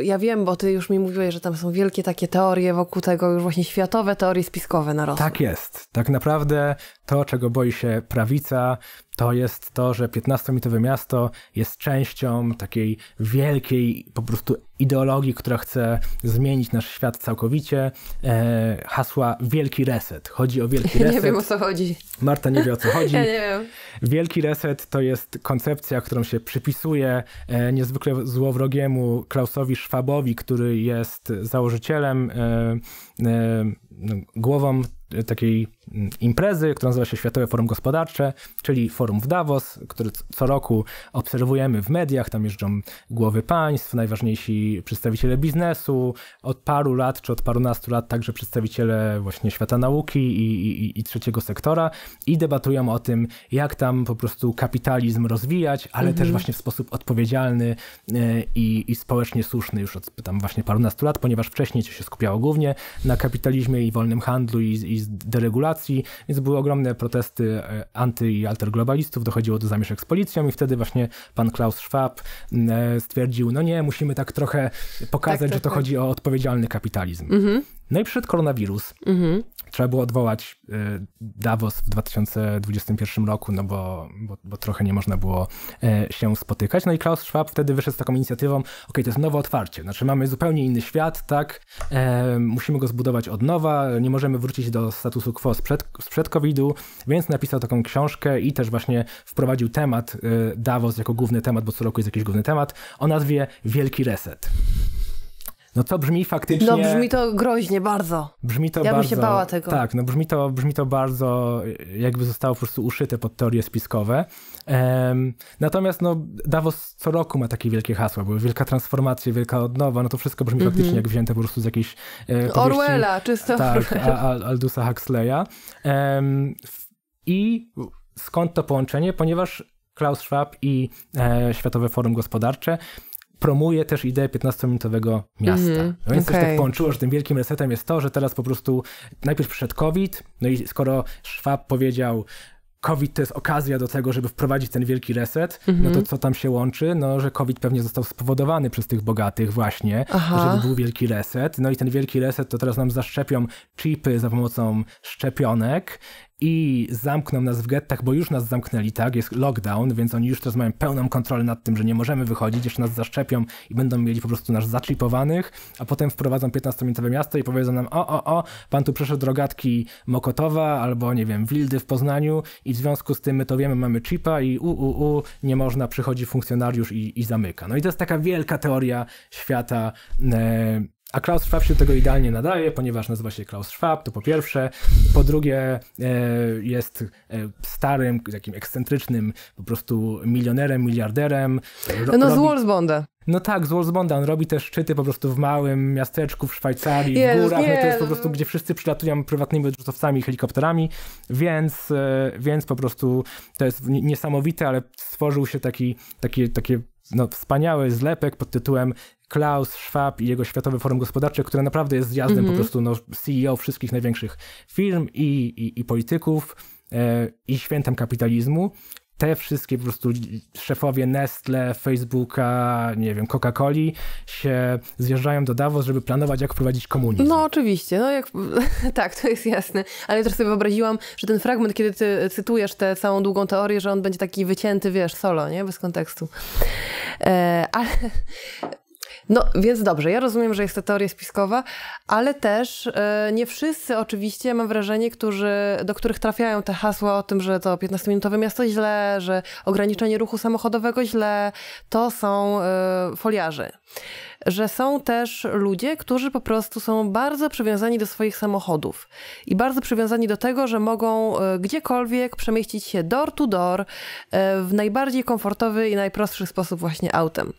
ja wiem, bo ty już mi mówiłeś, że tam są wielkie takie teorie wokół tego, już właśnie światowe teorie spiskowe narosły. Tak jest. Tak naprawdę to, czego boi się prawica, to jest to, że 15-minutowe miasto jest częścią takiej wielkiej, po prostu ideologii, która chce zmienić nasz świat całkowicie. E, hasła Wielki Reset. Chodzi o Wielki Reset. Nie wiem o co chodzi. Marta nie wie o co chodzi. Ja nie wiem. Wielki Reset to jest koncepcja, którą się przypisuje e, niezwykle złowrogiemu Klausowi Schwabowi, który jest założycielem e, e no, głową takiej mm, imprezy, która nazywa się Światowe Forum Gospodarcze, czyli forum w Davos, który co roku obserwujemy w mediach. Tam jeżdżą głowy państw, najważniejsi przedstawiciele biznesu, od paru lat czy od parunastu lat także przedstawiciele właśnie świata nauki i, i, i trzeciego sektora i debatują o tym, jak tam po prostu kapitalizm rozwijać, ale mhm. też właśnie w sposób odpowiedzialny e, i, i społecznie słuszny już od tam właśnie parunastu lat, ponieważ wcześniej to się skupiało głównie na kapitalizmie i i wolnym handlu i, i deregulacji, więc były ogromne protesty e, anty- i alterglobalistów, dochodziło do zamieszek z policją i wtedy właśnie pan Klaus Schwab e, stwierdził, no nie, musimy tak trochę pokazać, tak, że to chodzi o odpowiedzialny kapitalizm. Mhm. No i przyszedł koronawirus. Mhm. Trzeba było odwołać y, Davos w 2021 roku, no bo, bo, bo, trochę nie można było e, się spotykać. No i Klaus Schwab wtedy wyszedł z taką inicjatywą, ok, to jest nowe otwarcie, znaczy mamy zupełnie inny świat, tak, e, musimy go zbudować od nowa, nie możemy wrócić do statusu quo sprzed, sprzed COVID-u, więc napisał taką książkę i też właśnie wprowadził temat e, Davos jako główny temat, bo co roku jest jakiś główny temat, o nazwie Wielki Reset. No to brzmi faktycznie... No brzmi to groźnie bardzo. Brzmi to ja bardzo... Ja bym się bała tego. Tak, no brzmi to, brzmi to bardzo jakby zostało po prostu uszyte pod teorie spiskowe. Um, natomiast no Davos co roku ma takie wielkie hasła, były wielka transformacja, wielka odnowa, no to wszystko brzmi mm -hmm. faktycznie jak wzięte po prostu z jakiejś e, Orwella, czysto Tak, Orwella. Aldusa Huxleya. Um, I skąd to połączenie? Ponieważ Klaus Schwab i e, Światowe Forum Gospodarcze promuje też ideę 15-minutowego miasta. Mm, więc okay. też tak połączyło, że tym wielkim resetem jest to, że teraz po prostu najpierw przyszedł COVID, no i skoro Schwab powiedział, COVID to jest okazja do tego, żeby wprowadzić ten wielki reset, mm -hmm. no to mhm. co tam się łączy? No, że COVID pewnie został spowodowany przez tych bogatych właśnie, Aha. żeby był wielki reset. No i ten wielki reset to teraz nam zaszczepią chipy za pomocą szczepionek i zamkną nas w gettach, bo już nas zamknęli, tak? Jest lockdown, więc oni już teraz mają pełną kontrolę nad tym, że nie możemy wychodzić, jeszcze nas zaszczepią i będą mieli po prostu nas zaczipowanych, a potem wprowadzą 15-minutowe miasto i powiedzą nam, o, o, o, pan tu przeszedł rogatki Mokotowa albo, nie wiem, Wildy w Poznaniu i w związku z tym my to wiemy, mamy chipa i u, u, u, nie można, przychodzi funkcjonariusz i, i zamyka. No i to jest taka wielka teoria świata e, a Klaus Schwab się do tego idealnie nadaje, ponieważ nazywa się Klaus Schwab, to po pierwsze. Po drugie, e, jest e, starym, takim ekscentrycznym, po prostu milionerem, miliarderem. Ro no, robi... z Wolfsbonda. No tak, z Wolfsbonda. On robi te szczyty po prostu w małym miasteczku w Szwajcarii, Jezus, w górach. No to jest po prostu, gdzie wszyscy przylatują prywatnymi odrzutowcami, helikopterami, więc, e, więc po prostu to jest niesamowite, ale stworzył się taki, taki, takie no, wspaniały zlepek pod tytułem Klaus Schwab i jego Światowe Forum Gospodarcze, które naprawdę jest zjazdem mm -hmm. po mhm. prostu no, CEO wszystkich największych firm i, i, i polityków e, i świętem kapitalizmu te wszystkie po prostu szefowie Nestle, Facebooka, nie wiem, Coca-Coli się zjeżdżają do Davos, żeby planować, jak wprowadzić komunizm. No oczywiście, no jak, tak, to jest jasne. Ale ja też sobie wyobraziłam, że ten fragment, kiedy ty cytujesz tę całą długą teorię, że on będzie taki wycięty, wiesz, solo, nie? Bez kontekstu. E, ale no więc dobrze, ja rozumiem, że jest to teoria spiskowa, ale też e, nie wszyscy oczywiście, mam wrażenie, którzy, do których trafiają te hasła o tym, że to 15-minutowe miasto źle, że ograniczenie ruchu samochodowego źle, to są e, foliarze że są też ludzie, którzy po prostu są bardzo przywiązani do swoich samochodów i bardzo przywiązani do tego, że mogą e, gdziekolwiek przemieścić się door to door e, w najbardziej komfortowy i najprostszy sposób właśnie autem.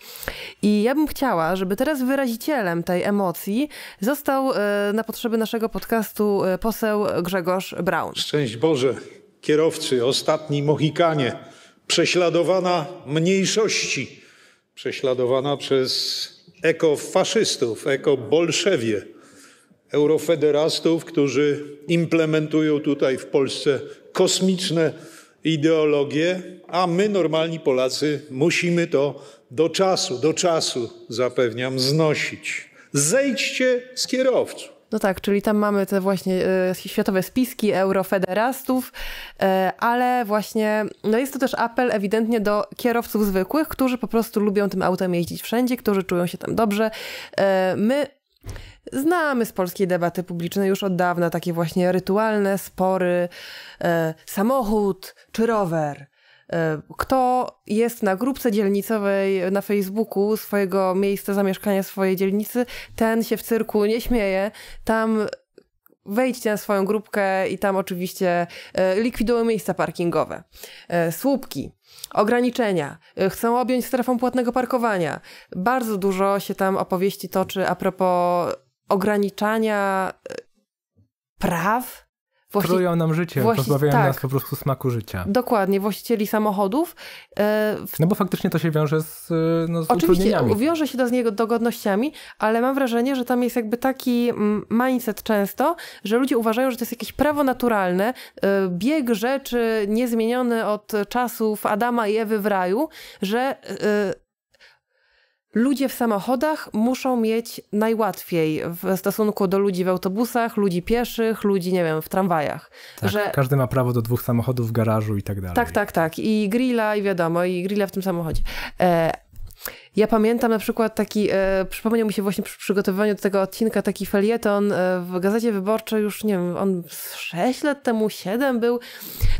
I ja bym chciała, żeby teraz wyrazicielem tej emocji został e, na potrzeby naszego podcastu poseł Grzegorz Braun. Szczęść Boże, kierowcy, ostatni Mohikanie, prześladowana mniejszości, prześladowana przez ekofaszystów, ekobolszewie, eurofederastów, którzy implementują tutaj w Polsce kosmiczne ideologie, a my, normalni Polacy, musimy to do czasu, do czasu, zapewniam, znosić. Zejdźcie z kierowców. No tak, czyli tam mamy te właśnie e, światowe spiski eurofederastów, e, ale właśnie no jest to też apel ewidentnie do kierowców zwykłych, którzy po prostu lubią tym autem jeździć wszędzie, którzy czują się tam dobrze. E, my Znamy z polskiej debaty publicznej już od dawna takie właśnie rytualne spory: e, samochód czy rower, E, kto jest na grupce dzielnicowej na Facebooku swojego miejsca zamieszkania, swojej dzielnicy, ten się w cyrku nie śmieje. Tam wejdźcie na swoją grupkę i tam oczywiście e, likwidują miejsca parkingowe, e, słupki, ograniczenia, chcą objąć strefą płatnego parkowania. Bardzo dużo się tam opowieści toczy a propos ograniczania praw Właści... Trują nam życie, Właści... pozbawiają tak. nas po prostu smaku życia. Dokładnie, właścicieli samochodów. E, w... No bo faktycznie to się wiąże z, e, no, z Oczywiście, wiąże się to z niego dogodnościami, ale mam wrażenie, że tam jest jakby taki mm, mindset często, że ludzie uważają, że to jest jakieś prawo naturalne, e, bieg rzeczy niezmieniony od czasów Adama i Ewy w raju, że e, ludzie w samochodach muszą mieć najłatwiej w stosunku do ludzi w autobusach, ludzi pieszych, ludzi, nie wiem, w tramwajach. Tak, że... Każdy ma prawo do dwóch samochodów w garażu i tak dalej. Tak, tak, tak. I grilla, i wiadomo, i grilla w tym samochodzie. E, ja pamiętam na przykład taki, e, przypomniał mi się właśnie przy przygotowywaniu do tego odcinka taki felieton e, w Gazecie Wyborczej, już nie wiem, on 6 lat temu, 7 był.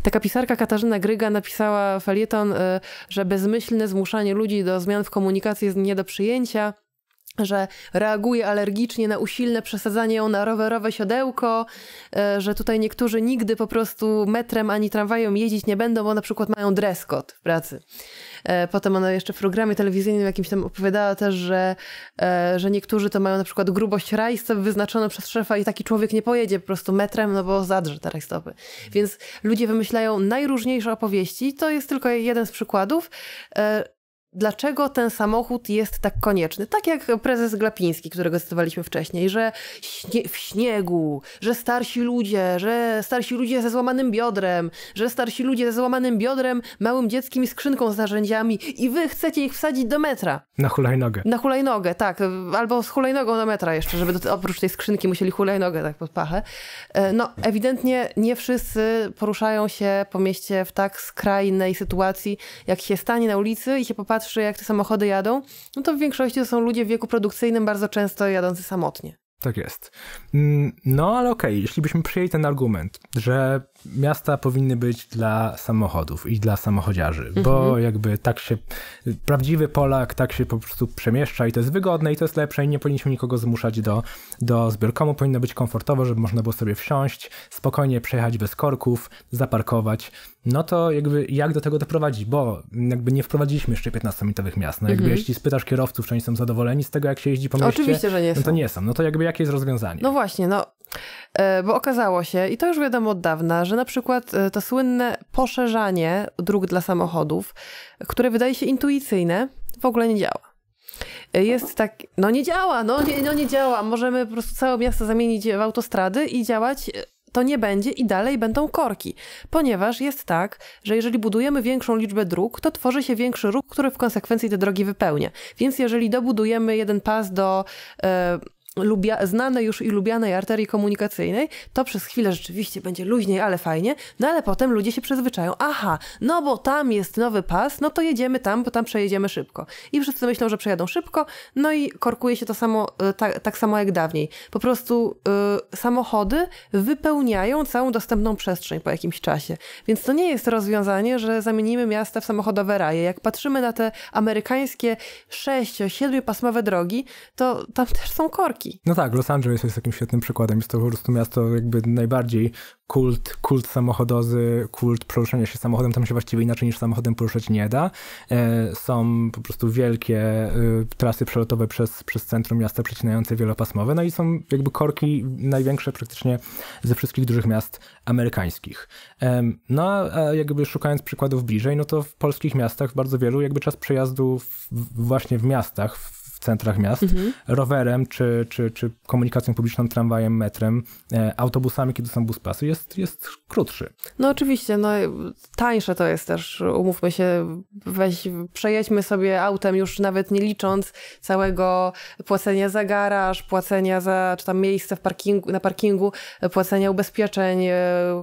Taka pisarka Katarzyna Gryga napisała felieton, e, że bezmyślne zmuszanie ludzi do zmian w komunikacji jest nie do przyjęcia że reaguje alergicznie na usilne przesadzanie ją na rowerowe siodełko, e, że tutaj niektórzy nigdy po prostu metrem ani tramwajem jeździć nie będą, bo na przykład mają dress code w pracy. E, potem ona jeszcze w programie telewizyjnym jakimś tam opowiadała też, że, e, że niektórzy to mają na przykład grubość rajstop wyznaczoną przez szefa i taki człowiek nie pojedzie po prostu metrem, no bo zadrze te rajstopy. Więc ludzie wymyślają najróżniejsze opowieści. To jest tylko jeden z przykładów e, dlaczego ten samochód jest tak konieczny. Tak jak prezes Glapiński, którego cytowaliśmy wcześniej, że śnie w śniegu, że starsi ludzie, że starsi ludzie ze złamanym biodrem, że starsi ludzie ze złamanym biodrem, małym dzieckiem i skrzynką z narzędziami i wy chcecie ich wsadzić do metra. Na hulajnogę. Na hulajnogę, tak. Albo z hulajnogą do metra jeszcze, żeby do, oprócz tej skrzynki musieli hulajnogę tak pod pachę. E, no, ewidentnie nie wszyscy poruszają się po mieście w tak skrajnej sytuacji, jak się stanie na ulicy i się popatrzy patrzy, jak te samochody jadą, no to w większości to są ludzie w wieku produkcyjnym, bardzo często jadący samotnie. Tak jest. Mm, no ale okej, okay, jeśli byśmy przyjęli ten argument, że miasta powinny być dla samochodów i dla samochodziarzy, mhm. bo jakby tak się, prawdziwy Polak tak się po prostu przemieszcza i to jest wygodne i to jest lepsze i nie powinniśmy nikogo zmuszać do, do zbiorkomu. Powinno być komfortowo, żeby można było sobie wsiąść, spokojnie przejechać bez korków, zaparkować. No to jakby jak do tego doprowadzić, bo jakby nie wprowadziliśmy jeszcze 15-minutowych miast. No jakby mhm. jeśli spytasz kierowców, czy oni są zadowoleni z tego, jak się jeździ po mieście, Oczywiście, że nie no to nie są. No to jakby jakie jest rozwiązanie? No właśnie, no E, bo okazało się, i to już wiadomo od dawna, że na przykład e, to słynne poszerzanie dróg dla samochodów, które wydaje się intuicyjne, w ogóle nie działa. E, jest tak, no nie działa, no nie, no nie działa. Możemy po prostu całe miasto zamienić w autostrady i działać to nie będzie i dalej będą korki, ponieważ jest tak, że jeżeli budujemy większą liczbę dróg, to tworzy się większy ruch, który w konsekwencji te drogi wypełnia. Więc jeżeli dobudujemy jeden pas do. Yy lubia, znanej już i lubianej arterii komunikacyjnej, to przez chwilę rzeczywiście będzie luźniej, ale fajnie, no ale potem ludzie się przyzwyczają. Aha, no bo tam jest nowy pas, no to jedziemy tam, bo tam przejedziemy szybko. I wszyscy myślą, że przejadą szybko, no i korkuje się to samo, tak, tak samo jak dawniej. Po prostu y, samochody wypełniają całą dostępną przestrzeń po jakimś czasie. Więc to nie jest rozwiązanie, że zamienimy miasta w samochodowe raje. Jak patrzymy na te amerykańskie 6-7-pasmowe drogi, to tam też są korki no tak, Los Angeles jest takim świetnym przykładem. Jest to po prostu miasto jakby najbardziej kult, kult samochodozy, kult poruszania się samochodem. Tam się właściwie inaczej niż samochodem poruszać nie da. E, są po prostu wielkie y, trasy przelotowe przez, przez centrum miasta przecinające wielopasmowe. No i są jakby korki największe praktycznie ze wszystkich dużych miast amerykańskich. E, no a jakby szukając przykładów bliżej, no to w polskich miastach bardzo wielu jakby czas przejazdu w, właśnie w miastach, w centrach miast, mhm. rowerem czy, czy, czy komunikacją publiczną, tramwajem, metrem, e, autobusami, kiedy są pasy jest, jest krótszy. No oczywiście, no tańsze to jest też, umówmy się, weź, przejedźmy sobie autem już nawet nie licząc całego płacenia za garaż, płacenia za, czy tam miejsce w parkingu, na parkingu, płacenia ubezpieczeń, e,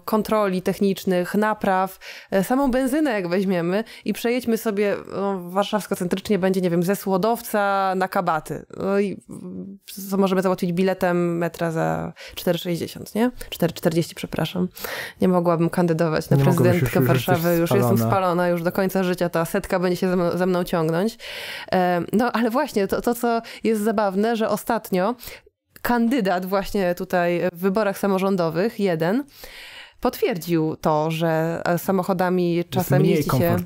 kontroli technicznych, napraw, e, samą benzynę jak weźmiemy i przejedźmy sobie, no, warszawsko-centrycznie będzie, nie wiem, ze Słodowca na kabaty. No i co możemy załatwić biletem metra za 4,60, nie? 4,40, przepraszam. Nie mogłabym kandydować na nie prezydentkę Warszawy. Już, jestem spalona, już do końca życia ta setka będzie się ze mną, ze mną ciągnąć. E, no ale właśnie, to, to co jest zabawne, że ostatnio kandydat właśnie tutaj w wyborach samorządowych, jeden, potwierdził to, że e, samochodami czasem jest jeździ się...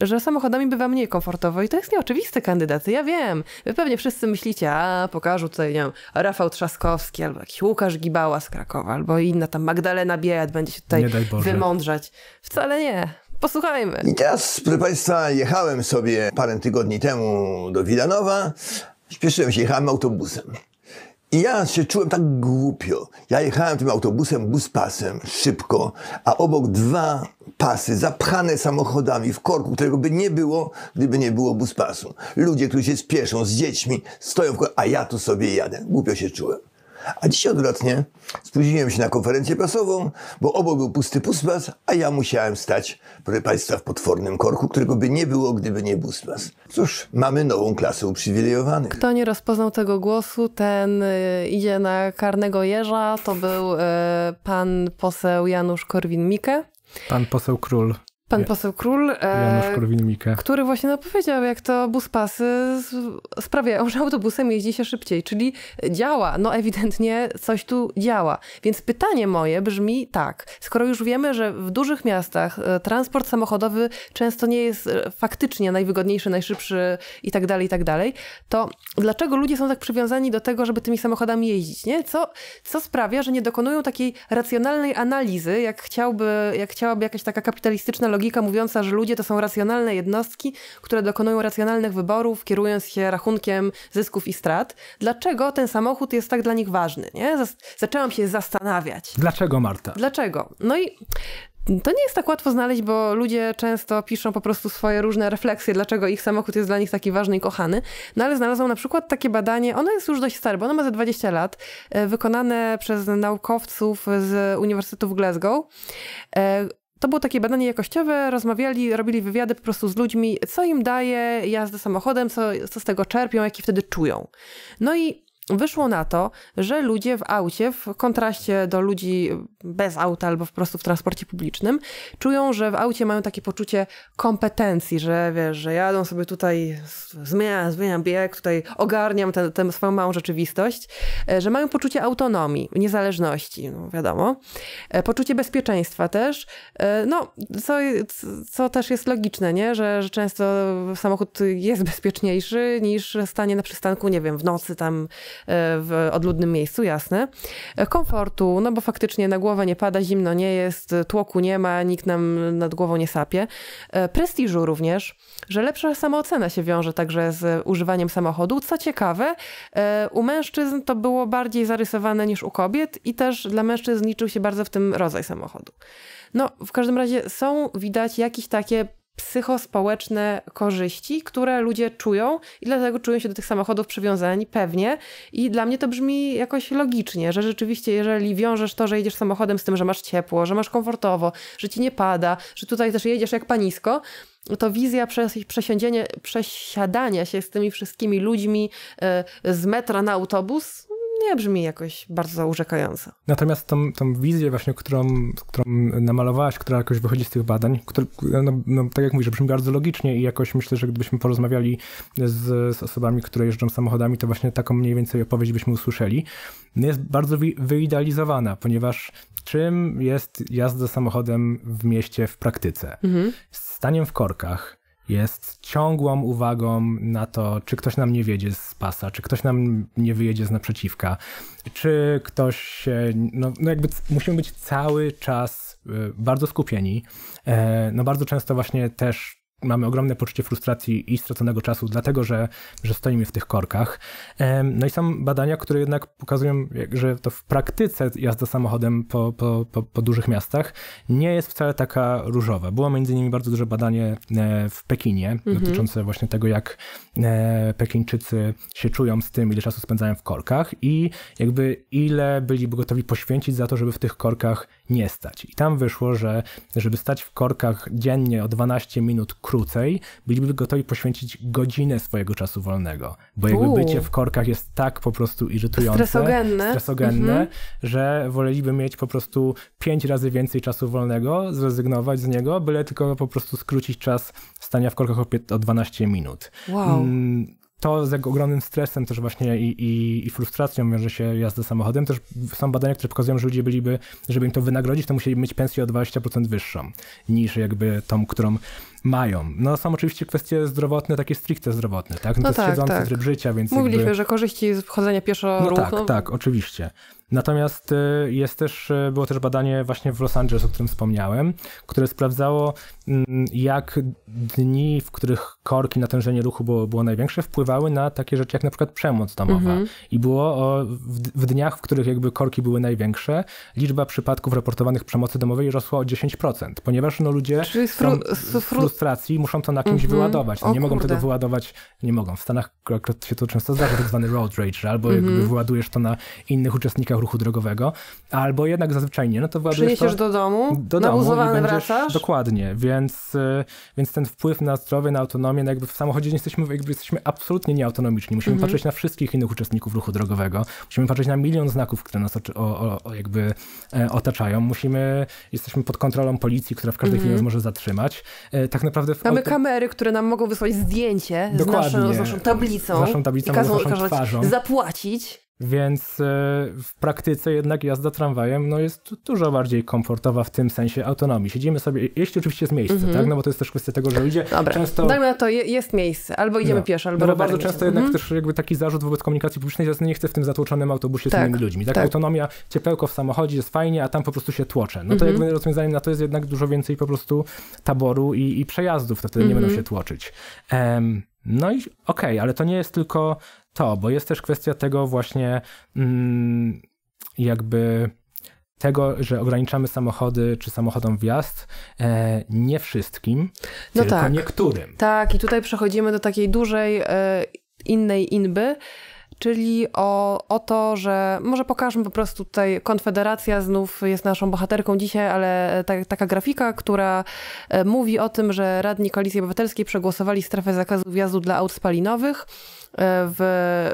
Że samochodami bywa mniej komfortowo i to jest nieoczywisty kandydat, ja wiem. Wy pewnie wszyscy myślicie, a pokażę tutaj, nie wiem, Rafał Trzaskowski albo jakiś Łukasz Gibała z Krakowa albo inna tam Magdalena Bielat będzie się tutaj wymądrzać. Wcale nie. Posłuchajmy. I teraz, proszę Państwa, jechałem sobie parę tygodni temu do Wilanowa. Śpieszyłem się, jechałem autobusem. I ja się czułem tak głupio. Ja jechałem tym autobusem, bus pasem, szybko, a obok dwa pasy zapchane samochodami w korku, którego by nie było, gdyby nie było bus pasu. Ludzie, którzy się spieszą z dziećmi, stoją w korku, a ja tu sobie jadę. Głupio się czułem. A dzisiaj odwrotnie. Spóźniłem się na konferencję prasową, bo obok był pusty puspas, a ja musiałem stać, proszę Państwa, w potwornym korku, którego by nie było, gdyby nie buspas. Cóż, mamy nową klasę uprzywilejowanych. Kto nie rozpoznał tego głosu, ten y, idzie na karnego jeża. To był y, pan poseł Janusz Korwin-Mikke. Pan poseł Król. Pan poseł Król, e, który właśnie opowiedział, powiedział, jak to pasy sprawiają, że autobusem jeździ się szybciej, czyli działa. No ewidentnie coś tu działa. Więc pytanie moje brzmi tak. Skoro już wiemy, że w dużych miastach e, transport samochodowy często nie jest e, faktycznie najwygodniejszy, najszybszy i tak dalej, i tak dalej, to dlaczego ludzie są tak przywiązani do tego, żeby tymi samochodami jeździć? Nie? Co, co sprawia, że nie dokonują takiej racjonalnej analizy, jak, chciałby, jak chciałaby jakaś taka kapitalistyczna logika logika mówiąca, że ludzie to są racjonalne jednostki, które dokonują racjonalnych wyborów, kierując się rachunkiem zysków i strat. Dlaczego ten samochód jest tak dla nich ważny? Nie? Zaczęłam się zastanawiać. Dlaczego, Marta? Dlaczego? No i to nie jest tak łatwo znaleźć, bo ludzie często piszą po prostu swoje różne refleksje, dlaczego ich samochód jest dla nich taki ważny i kochany. No ale znalazłam na przykład takie badanie, ono jest już dość stare, bo ono ma ze 20 lat, e, wykonane przez naukowców z Uniwersytetu w Glasgow. E, to było takie badanie jakościowe, rozmawiali, robili wywiady po prostu z ludźmi, co im daje jazda samochodem, co, co z tego czerpią, jakie wtedy czują. No i Wyszło na to, że ludzie w aucie, w kontraście do ludzi bez auta albo po prostu w transporcie publicznym, czują, że w aucie mają takie poczucie kompetencji, że wiesz, że jadą sobie tutaj, zmieniam, zmieniam bieg, tutaj ogarniam tę, tę swoją małą rzeczywistość, e, że mają poczucie autonomii, niezależności, no wiadomo. E, poczucie bezpieczeństwa też, e, no, co, co też jest logiczne, nie? Że, że często samochód jest bezpieczniejszy niż stanie na przystanku, nie wiem, w nocy tam w odludnym miejscu, jasne. Komfortu, no bo faktycznie na głowę nie pada, zimno nie jest, tłoku nie ma, nikt nam nad głową nie sapie. E, prestiżu również, że lepsza samoocena się wiąże także z używaniem samochodu. Co ciekawe, e, u mężczyzn to było bardziej zarysowane niż u kobiet i też dla mężczyzn liczył się bardzo w tym rodzaj samochodu. No, w każdym razie są widać jakieś takie psychospołeczne korzyści, które ludzie czują i dlatego czują się do tych samochodów przywiązani, pewnie. I dla mnie to brzmi jakoś logicznie, że rzeczywiście, jeżeli wiążesz to, że jedziesz samochodem z tym, że masz ciepło, że masz komfortowo, że ci nie pada, że tutaj też jedziesz jak panisko, to wizja przesiadania się z tymi wszystkimi ludźmi e, z metra na autobus nie brzmi jakoś bardzo urzekająco. Natomiast tą, tą wizję właśnie, którą, którą namalowałaś, która jakoś wychodzi z tych badań, które, no, no, tak jak mówisz, brzmi bardzo logicznie i jakoś myślę, że gdybyśmy porozmawiali z, z osobami, które jeżdżą samochodami, to właśnie taką mniej więcej opowieść byśmy usłyszeli. No, jest bardzo wyidealizowana, ponieważ czym jest jazda samochodem w mieście w praktyce? Mhm. Staniem w korkach, jest ciągłą uwagą na to, czy ktoś nam nie wiedzie z pasa, czy ktoś nam nie wyjedzie z naprzeciwka, czy ktoś, no, no jakby musimy być cały czas y, bardzo skupieni. E, no bardzo często właśnie też mamy ogromne poczucie frustracji i straconego czasu, dlatego że, że stoimy w tych korkach. No i są badania, które jednak pokazują, że to w praktyce jazda samochodem po, po, po, po dużych miastach nie jest wcale taka różowa. Było między innymi bardzo duże badanie e, w Pekinie mhm. dotyczące właśnie tego, jak e, Pekińczycy się czują z tym, ile czasu spędzają w korkach i jakby ile byli gotowi poświęcić za to, żeby w tych korkach nie stać. I tam wyszło, że żeby stać w korkach dziennie o 12 minut krócej, byliby gotowi poświęcić godzinę swojego czasu wolnego, bo jakby bycie w korkach jest tak po prostu irytujące, stresogenne, stresogenne mhm. że woleliby mieć po prostu pięć razy więcej czasu wolnego, zrezygnować z niego, byle tylko po prostu skrócić czas stania w korkach o, o 12 minut. Wow. Mm, to z ogromnym stresem też właśnie i, i, i frustracją wiąże się jazda samochodem. Też są badania, które pokazują, że ludzie byliby, żeby im to wynagrodzić, to musieli mieć pensję o 20% wyższą niż jakby tą, którą mają. No są oczywiście kwestie zdrowotne, takie stricte zdrowotne, tak? No, no to tak, jest siedzący tak. tryb życia, więc Mówiliśmy, jakby... że korzyści z wchodzenia pieszo No ruch, tak, no. tak, oczywiście. Natomiast y, jest też, y, było też badanie właśnie w Los Angeles, o którym wspomniałem, które sprawdzało, mm, jak dni, w których korki, natężenie ruchu było, było największe, wpływały na takie rzeczy jak na przykład przemoc domowa. Mm -hmm. I było o, w, w, dniach, w których jakby korki były największe, liczba przypadków raportowanych przemocy domowej rosła o 10%, ponieważ no ludzie Czyli fru, są, fru, frustracji muszą to na kimś mm-hmm. wyładować. No, nie mogą tego wyładować, nie mogą. W Stanach się to często zdarza, tak zwany road rage, albo mm-hmm. jakby mhm. wyładujesz to na innych uczestnikach ruchu drogowego, albo jednak zazwyczaj nie, no to wyładujesz Przyniesiesz to do domu, do domu będziesz, wracasz? Dokładnie, więc, y, więc ten wpływ na zdrowie, na autonomię, no jakby w samochodzie nie jesteśmy, jakby jesteśmy absolutnie nieautonomiczni. Musimy mm-hmm. patrzeć na wszystkich innych uczestników ruchu drogowego. Musimy patrzeć na milion znaków, które nas o, o, o jakby e, otaczają. Musimy, jesteśmy pod kontrolą policji, która w każdej mm-hmm. chwili nas może zatrzymać. E, tak tak naprawdę... W Mamy kamery, które nam mogą wysłać zdjęcie z naszą, z naszą, tablicą. Z naszą tablicą, i każą zapłacić. Więc e, w praktyce jednak jazda tramwajem no jest dużo bardziej komfortowa w tym sensie autonomii. Siedzimy sobie, jeśli oczywiście jest miejsce, mm -hmm. tak? No bo to jest też kwestia tego, że ludzie Dobra. często... Dajmy na to, jest miejsce. Albo idziemy no. pieszo, albo no, bardzo często jednak mm -hmm. też jakby taki zarzut wobec komunikacji publicznej jest, nie chcę w tym zatłoczonym autobusie tak. z innymi ludźmi. Tak? tak? Autonomia, ciepełko w samochodzie jest fajnie, a tam po prostu się tłoczę. No to mm -hmm. jakby rozwiązaniem na to jest jednak dużo więcej po prostu taboru i, i przejazdów, to wtedy nie będą mhm. się tłoczyć. Um, no i okej, okay, ale to nie jest tylko to, bo jest też kwestia tego właśnie mm, jakby tego, że ograniczamy samochody czy samochodom wjazd, e, nie wszystkim, no tylko tak. niektórym. Tak, i tutaj przechodzimy do takiej dużej, e, innej inby, czyli o, o to, że może pokażmy po prostu tutaj, Konfederacja znów jest naszą bohaterką dzisiaj, ale ta, taka grafika, która e, mówi o tym, że radni Koalicji Obywatelskiej przegłosowali strefę zakazu wjazdu dla aut spalinowych, E, w,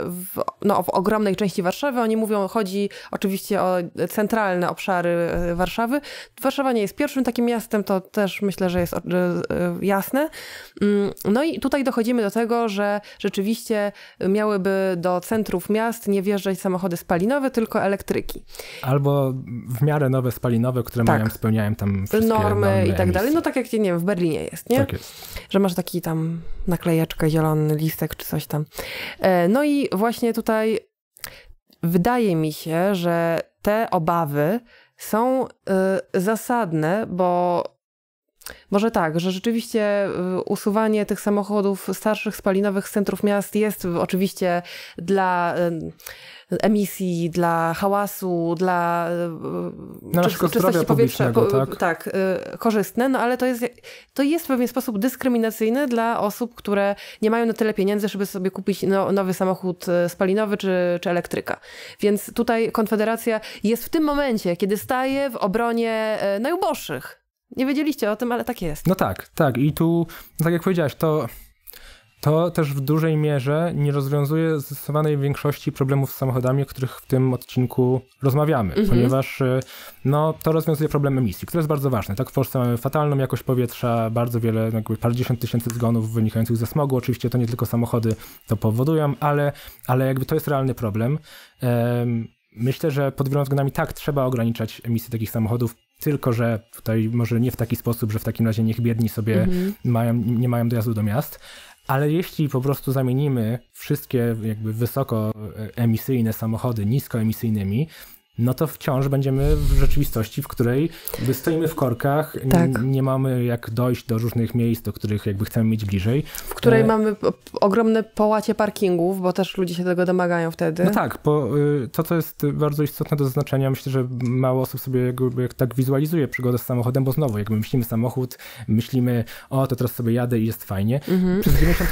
w, no, w ogromnej części Warszawy. Oni mówią, chodzi oczywiście o centralne obszary e, Warszawy. Warszawa nie jest pierwszym takim miastem, to też myślę, że jest e, jasne. Mm, no i tutaj dochodzimy do tego, że rzeczywiście miałyby do centrów miast nie wjeżdżać samochody spalinowe, tylko elektryki. Albo w miarę nowe spalinowe, które tak. mają, spełniają tam wszystkie normy, normy i tak emisji. dalej. No tak jak, nie wiem, w Berlinie jest, nie? Tak jest. Że masz taki tam naklejeczkę, zielony listek czy coś tam. E, no i właśnie tutaj wydaje mi się, że te obawy są e, zasadne, bo może tak, że rzeczywiście e, usuwanie tych samochodów starszych spalinowych z centrów miast jest oczywiście dla emisji, dla hałasu, dla no, czyst czystości powietrza. Po, tak, tak e, korzystne, no ale to jest, to jest w pewien sposób dyskryminacyjny dla osób, które nie mają na tyle pieniędzy, żeby sobie kupić no, nowy samochód e, spalinowy czy, czy elektryka. Więc tutaj Konfederacja jest w tym momencie, kiedy staje w obronie najuboższych. Nie wiedzieliście o tym, ale tak jest. No tak, tak. I tu, tak jak powiedziałaś, to to też w dużej mierze nie rozwiązuje zdecydowanej większości problemów z samochodami, o których w tym odcinku rozmawiamy, mm -hmm. ponieważ y, no, to rozwiązuje problem emisji, które jest bardzo ważne. Tak, w Polsce mamy fatalną jakość powietrza, bardzo wiele, no, jakby dziesiąt tysięcy zgonów wynikających ze smogu. Oczywiście to nie tylko samochody to powodują, ale, ale jakby to jest realny problem. Um, myślę, że pod wieloma względami tak trzeba ograniczać emisję takich samochodów, tylko że tutaj może nie w taki sposób, że w takim razie niech biedni sobie mm -hmm. mają, nie mają dojazdu do miast. Ale jeśli po prostu zamienimy wszystkie jakby wysoko e, emisyjne samochody niskoemisyjnymi, no to wciąż będziemy w rzeczywistości, w której stoimy w korkach, tak. nie mamy jak dojść do różnych miejsc, do których jakby chcemy mieć bliżej. W której e... mamy ogromne połacie parkingów, bo też ludzie się tego domagają wtedy. No tak, bo y, to, co jest bardzo istotne do zaznaczenia, myślę, że mało osób sobie jakby tak wizualizuje przygodę z samochodem, bo znowu, jak myślimy samochód, myślimy, o, to teraz sobie jadę i jest fajnie. Mhm. Przez, 90,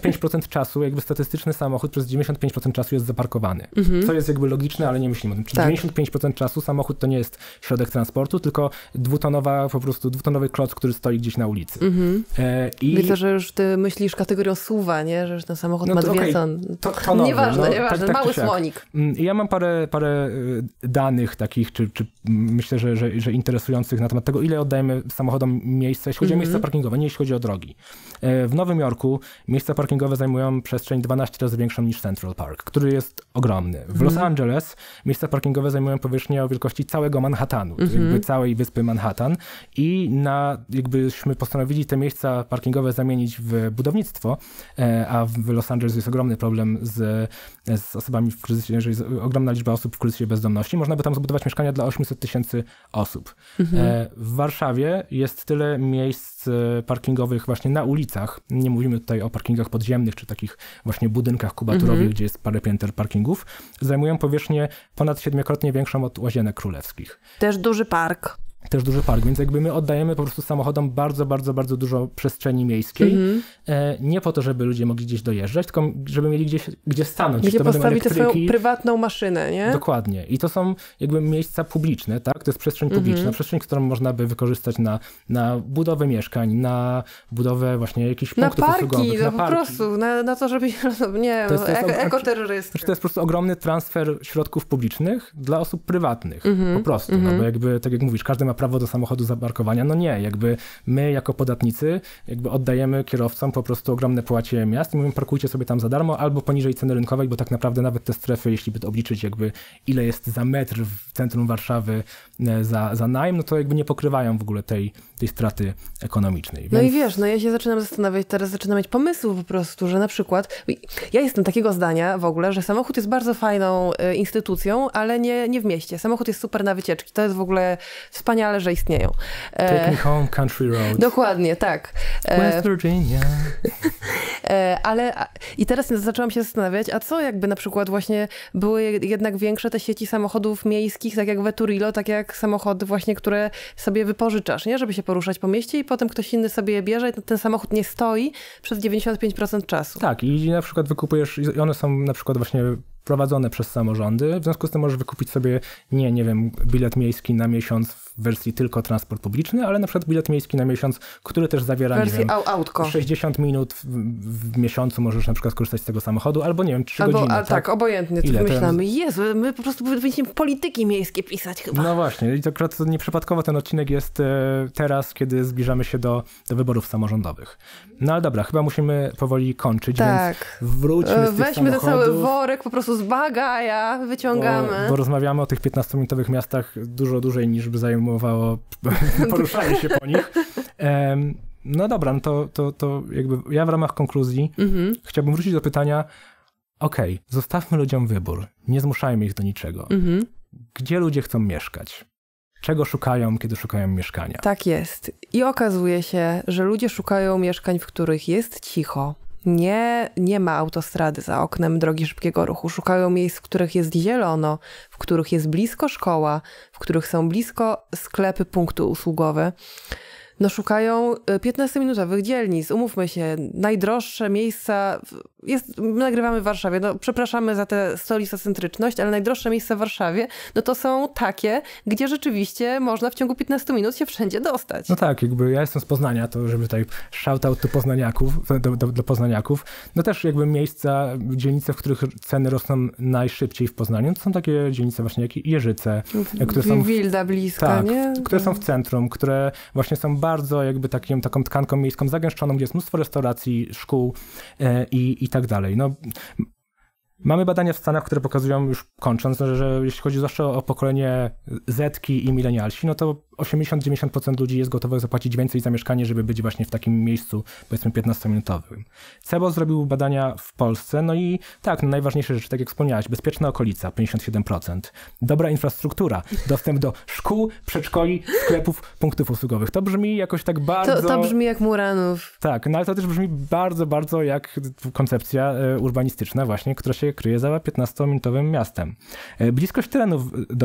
przez 95% czasu jakby statystyczny samochód przez 95% czasu jest zaparkowany, mhm. co jest jakby logiczne, ale nie myślimy Czyli tak. 95% czasu samochód to nie jest środek transportu, tylko dwutonowa, po prostu dwutonowy klot, który stoi gdzieś na ulicy. Mhm. E, i... to, że już ty myślisz kategorią suwa, nie? Że już ten samochód no ma dwie okay. ton. To, tonowy, nieważne, no, nieważne, tak, tak mały słonik. Mm, ja mam parę, parę e, danych takich, czy, czy myślę, że, że, że interesujących na temat tego, ile oddajemy samochodom miejsca, jeśli chodzi o mhm. miejsca parkingowe, nie jeśli chodzi o drogi. E, w Nowym Jorku miejsca parkingowe zajmują przestrzeń 12 razy większą niż Central Park, który jest ogromny. W mhm. Los Angeles miejsca miejsca parkingowe zajmują powierzchnię o wielkości całego Manhattanu, mm -hmm. jakby całej wyspy Manhattan i na, jakbyśmy postanowili te miejsca parkingowe zamienić w budownictwo, e, a w Los Angeles jest ogromny problem z, z osobami w kryzysie, jeżeli jest ogromna liczba osób w kryzysie bezdomności, można by tam zbudować mieszkania dla 800 tysięcy osób. Mhm. E, w Warszawie jest tyle miejsc e, parkingowych właśnie na ulicach. Nie mówimy tutaj o parkingach podziemnych, czy takich właśnie budynkach kubaturowych, mhm. gdzie jest parę pięter parkingów. Zajmują powierzchnię ponad ponad siedmiokrotnie większą od Łazienek Królewskich. Też duży park też duży park, więc jakby my oddajemy po prostu samochodom bardzo, bardzo, bardzo dużo przestrzeni miejskiej, mm -hmm. nie po to, żeby ludzie mogli gdzieś dojeżdżać, tylko żeby mieli gdzieś, gdzie stanąć. Gdzie postawić tę swoją prywatną maszynę, nie? Dokładnie. I to są jakby miejsca publiczne, tak? To jest przestrzeń mhm. publiczna, mm -hmm. przestrzeń, którą można by wykorzystać na, na budowę mieszkań, na budowę właśnie jakichś na punktów parki, usługowych. No, na parki, po prostu, na, na, to, żeby, nie ekoterrorysty, czyli to jest, ekoterrorysty. Znaczy, znaczy, to jest po prostu ogromny transfer środków publicznych dla osób prywatnych, mm -hmm. po prostu, no mhm. bo jakby, tak jak mówisz, każdy ma prawo do samochodu zaparkowania. No nie, jakby my jako podatnicy jakby oddajemy kierowcom po prostu ogromne płacie miast i mówimy parkujcie sobie tam za darmo albo poniżej ceny rynkowej, bo tak naprawdę nawet te strefy, jeśli by to obliczyć jakby ile jest za metr w centrum Warszawy e, za, za najem, no to jakby nie pokrywają w ogóle tej, tej straty ekonomicznej. Więc... No i wiesz, no ja się zaczynam zastanawiać, teraz zaczynam mieć pomysł po prostu, że na przykład ja jestem takiego zdania w ogóle, że samochód jest bardzo fajną e, instytucją, ale nie, nie w mieście. Samochód jest super na wycieczki. To jest w ogóle wspaniale, że istnieją. E, Take me home, country road. Dokładnie, tak. E, West Virginia. E, ale i teraz zaczęłam się zastanawiać, a co jakby na przykład właśnie były jednak większe te sieci samochodów miejskich, tak jak Veturilo, tak jak samochody właśnie, które sobie wypożyczasz, nie? Żeby się poruszać po mieście i potem ktoś inny sobie je bierze i ten samochód nie stoi przez 95% czasu. Tak i na przykład wykupujesz, i one są na przykład właśnie prowadzone przez samorządy, w związku z tym możesz wykupić sobie, nie, nie wiem, bilet miejski na miesiąc wersji tylko transport publiczny, ale na przykład bilet miejski na miesiąc, który też zawiera wersji nie wiem, autko. 60 minut w, w, miesiącu możesz na przykład korzystać z tego samochodu, albo nie wiem, 3 albo, godziny. A, tak? tak, obojętnie, Ile myślamy. jest? Jezu, my po prostu powinniśmy polityki miejskie pisać chyba. No właśnie, i to akurat nieprzypadkowo ten odcinek jest e, teraz, kiedy zbliżamy się do, do wyborów samorządowych. No ale dobra, chyba musimy powoli kończyć, tak. więc wróćmy z e, Weźmy ten cały worek po prostu z bagaja, wyciągamy. Bo, bo rozmawiamy o tych 15-minutowych miastach dużo dłużej niż by zajmowało zajmowało poruszanie się po nich. No dobra, no to, to, to jakby ja w ramach konkluzji mhm. chciałbym wrócić do pytania, okej, okay, zostawmy ludziom wybór, nie zmuszajmy ich do niczego. Mhm. Gdzie ludzie chcą mieszkać? Czego szukają, kiedy szukają mieszkania? Tak jest. I okazuje się, że ludzie szukają mieszkań, w których jest cicho, nie, nie ma autostrady za oknem drogi szybkiego ruchu. Szukają miejsc, w których jest zielono, w których jest blisko szkoła, w których są blisko sklepy, punkty usługowe no szukają 15-minutowych e, dzielnic. Umówmy się, najdroższe miejsca, jest, nagrywamy w Warszawie, no przepraszamy za tę stolicocentryczność, ale najdroższe miejsca w Warszawie, no to są takie, gdzie rzeczywiście można w ciągu 15 minut się wszędzie dostać. No tak, jakby ja jestem z Poznania, to żeby tutaj shoutout do poznaniaków, do, do, do poznaniaków, no też jakby miejsca, dzielnice, w których ceny rosną najszybciej w Poznaniu, to są takie dzielnice właśnie jak Jeżyce, no które są... W, Wilda bliska, tak, nie? które są w no. centrum, które właśnie są bardzo jakby takim, taką tkanką miejską zagęszczoną, gdzie jest mnóstwo restauracji, szkół e, i, i tak dalej. No, Mamy badania w Stanach, które pokazują już kończąc, że, że jeśli chodzi zwłaszcza o pokolenie Zetki i milenialsi, no to 80-90% ludzi jest gotowych zapłacić więcej za mieszkanie, żeby być właśnie w takim miejscu, powiedzmy 15-minutowym. Cebo zrobił badania w Polsce, no i tak, no najważniejsze rzeczy, tak jak wspomniałeś, bezpieczna okolica, 57%, dobra infrastruktura, dostęp do szkół, przedszkoli, sklepów, punktów usługowych. To brzmi jakoś tak bardzo... To, to brzmi jak Muranów. Tak, no ale to też brzmi bardzo, bardzo jak koncepcja e, urbanistyczna właśnie, która się się kryje za 15-minutowym miastem. E, bliskość terenów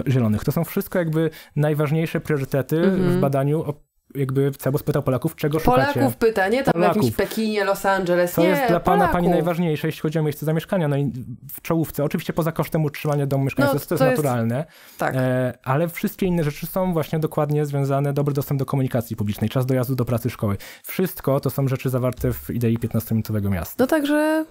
e, zielonych to są wszystko jakby najważniejsze priorytety mhm. w badaniu jakby Cebus pytał Polaków, czego Polaków szukacie. Polaków pyta, nie tam Polaków. jakimś Pekinie, Los Angeles, To nie, jest dla Polaków. pana, pani najważniejsze, jeśli chodzi o miejsce zamieszkania, no i w czołówce. Oczywiście poza kosztem utrzymania domu mieszkania, no, to, to, jest naturalne. Tak. E, ale wszystkie inne rzeczy są właśnie dokładnie związane, dobry dostęp do komunikacji publicznej, czas dojazdu do pracy, szkoły. Wszystko to są rzeczy zawarte w idei 15-minutowego miasta. No także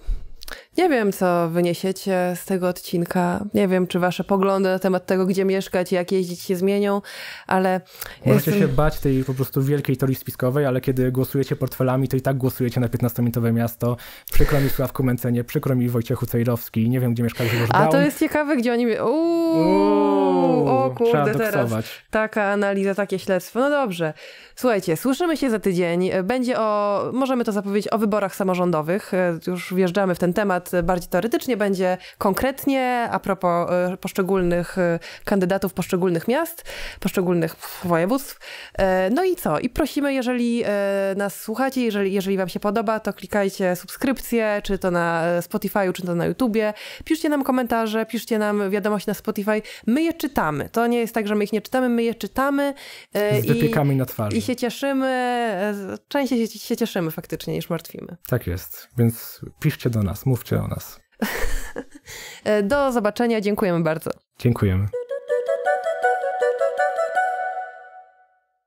nie wiem, co wyniesiecie z tego odcinka. Nie wiem, czy wasze poglądy na temat tego, gdzie mieszkać i jak jeździć się zmienią, ale... Możecie jestem... się bać tej po prostu wielkiej teorii spiskowej, ale kiedy głosujecie portfelami, to i tak głosujecie na 15-minutowe miasto. Przykro mi Sławku Męcenie, przykro mi Wojciechu Cejrowski. Nie wiem, gdzie mieszka Grzegorz A to jest ciekawe, gdzie oni... Uuuu, Uuu o kurde, teraz taka analiza, takie śledztwo. No dobrze. Słuchajcie, słyszymy się za tydzień. Będzie o... Możemy to zapowiedzieć o wyborach samorządowych. E, już wjeżdżamy w ten temat bardziej teoretycznie będzie konkretnie a propos e, poszczególnych e, kandydatów poszczególnych miast, poszczególnych województw. E, no i co? I prosimy, jeżeli nas słuchacie, jeżeli, jeżeli wam się podoba, to klikajcie subskrypcję, czy to na Spotify'u, czy to na YouTubie. Piszcie nam komentarze, piszcie nam wiadomości na Spotify. My je czytamy. To nie jest tak, że my ich nie czytamy, my je czytamy. Z wypiekami na twarzy. I się cieszymy, częściej się, się cieszymy faktycznie niż martwimy. Tak jest, więc piszcie do nas, mówcie o nas. E, do zobaczenia, dziękujemy bardzo. Dziękujemy.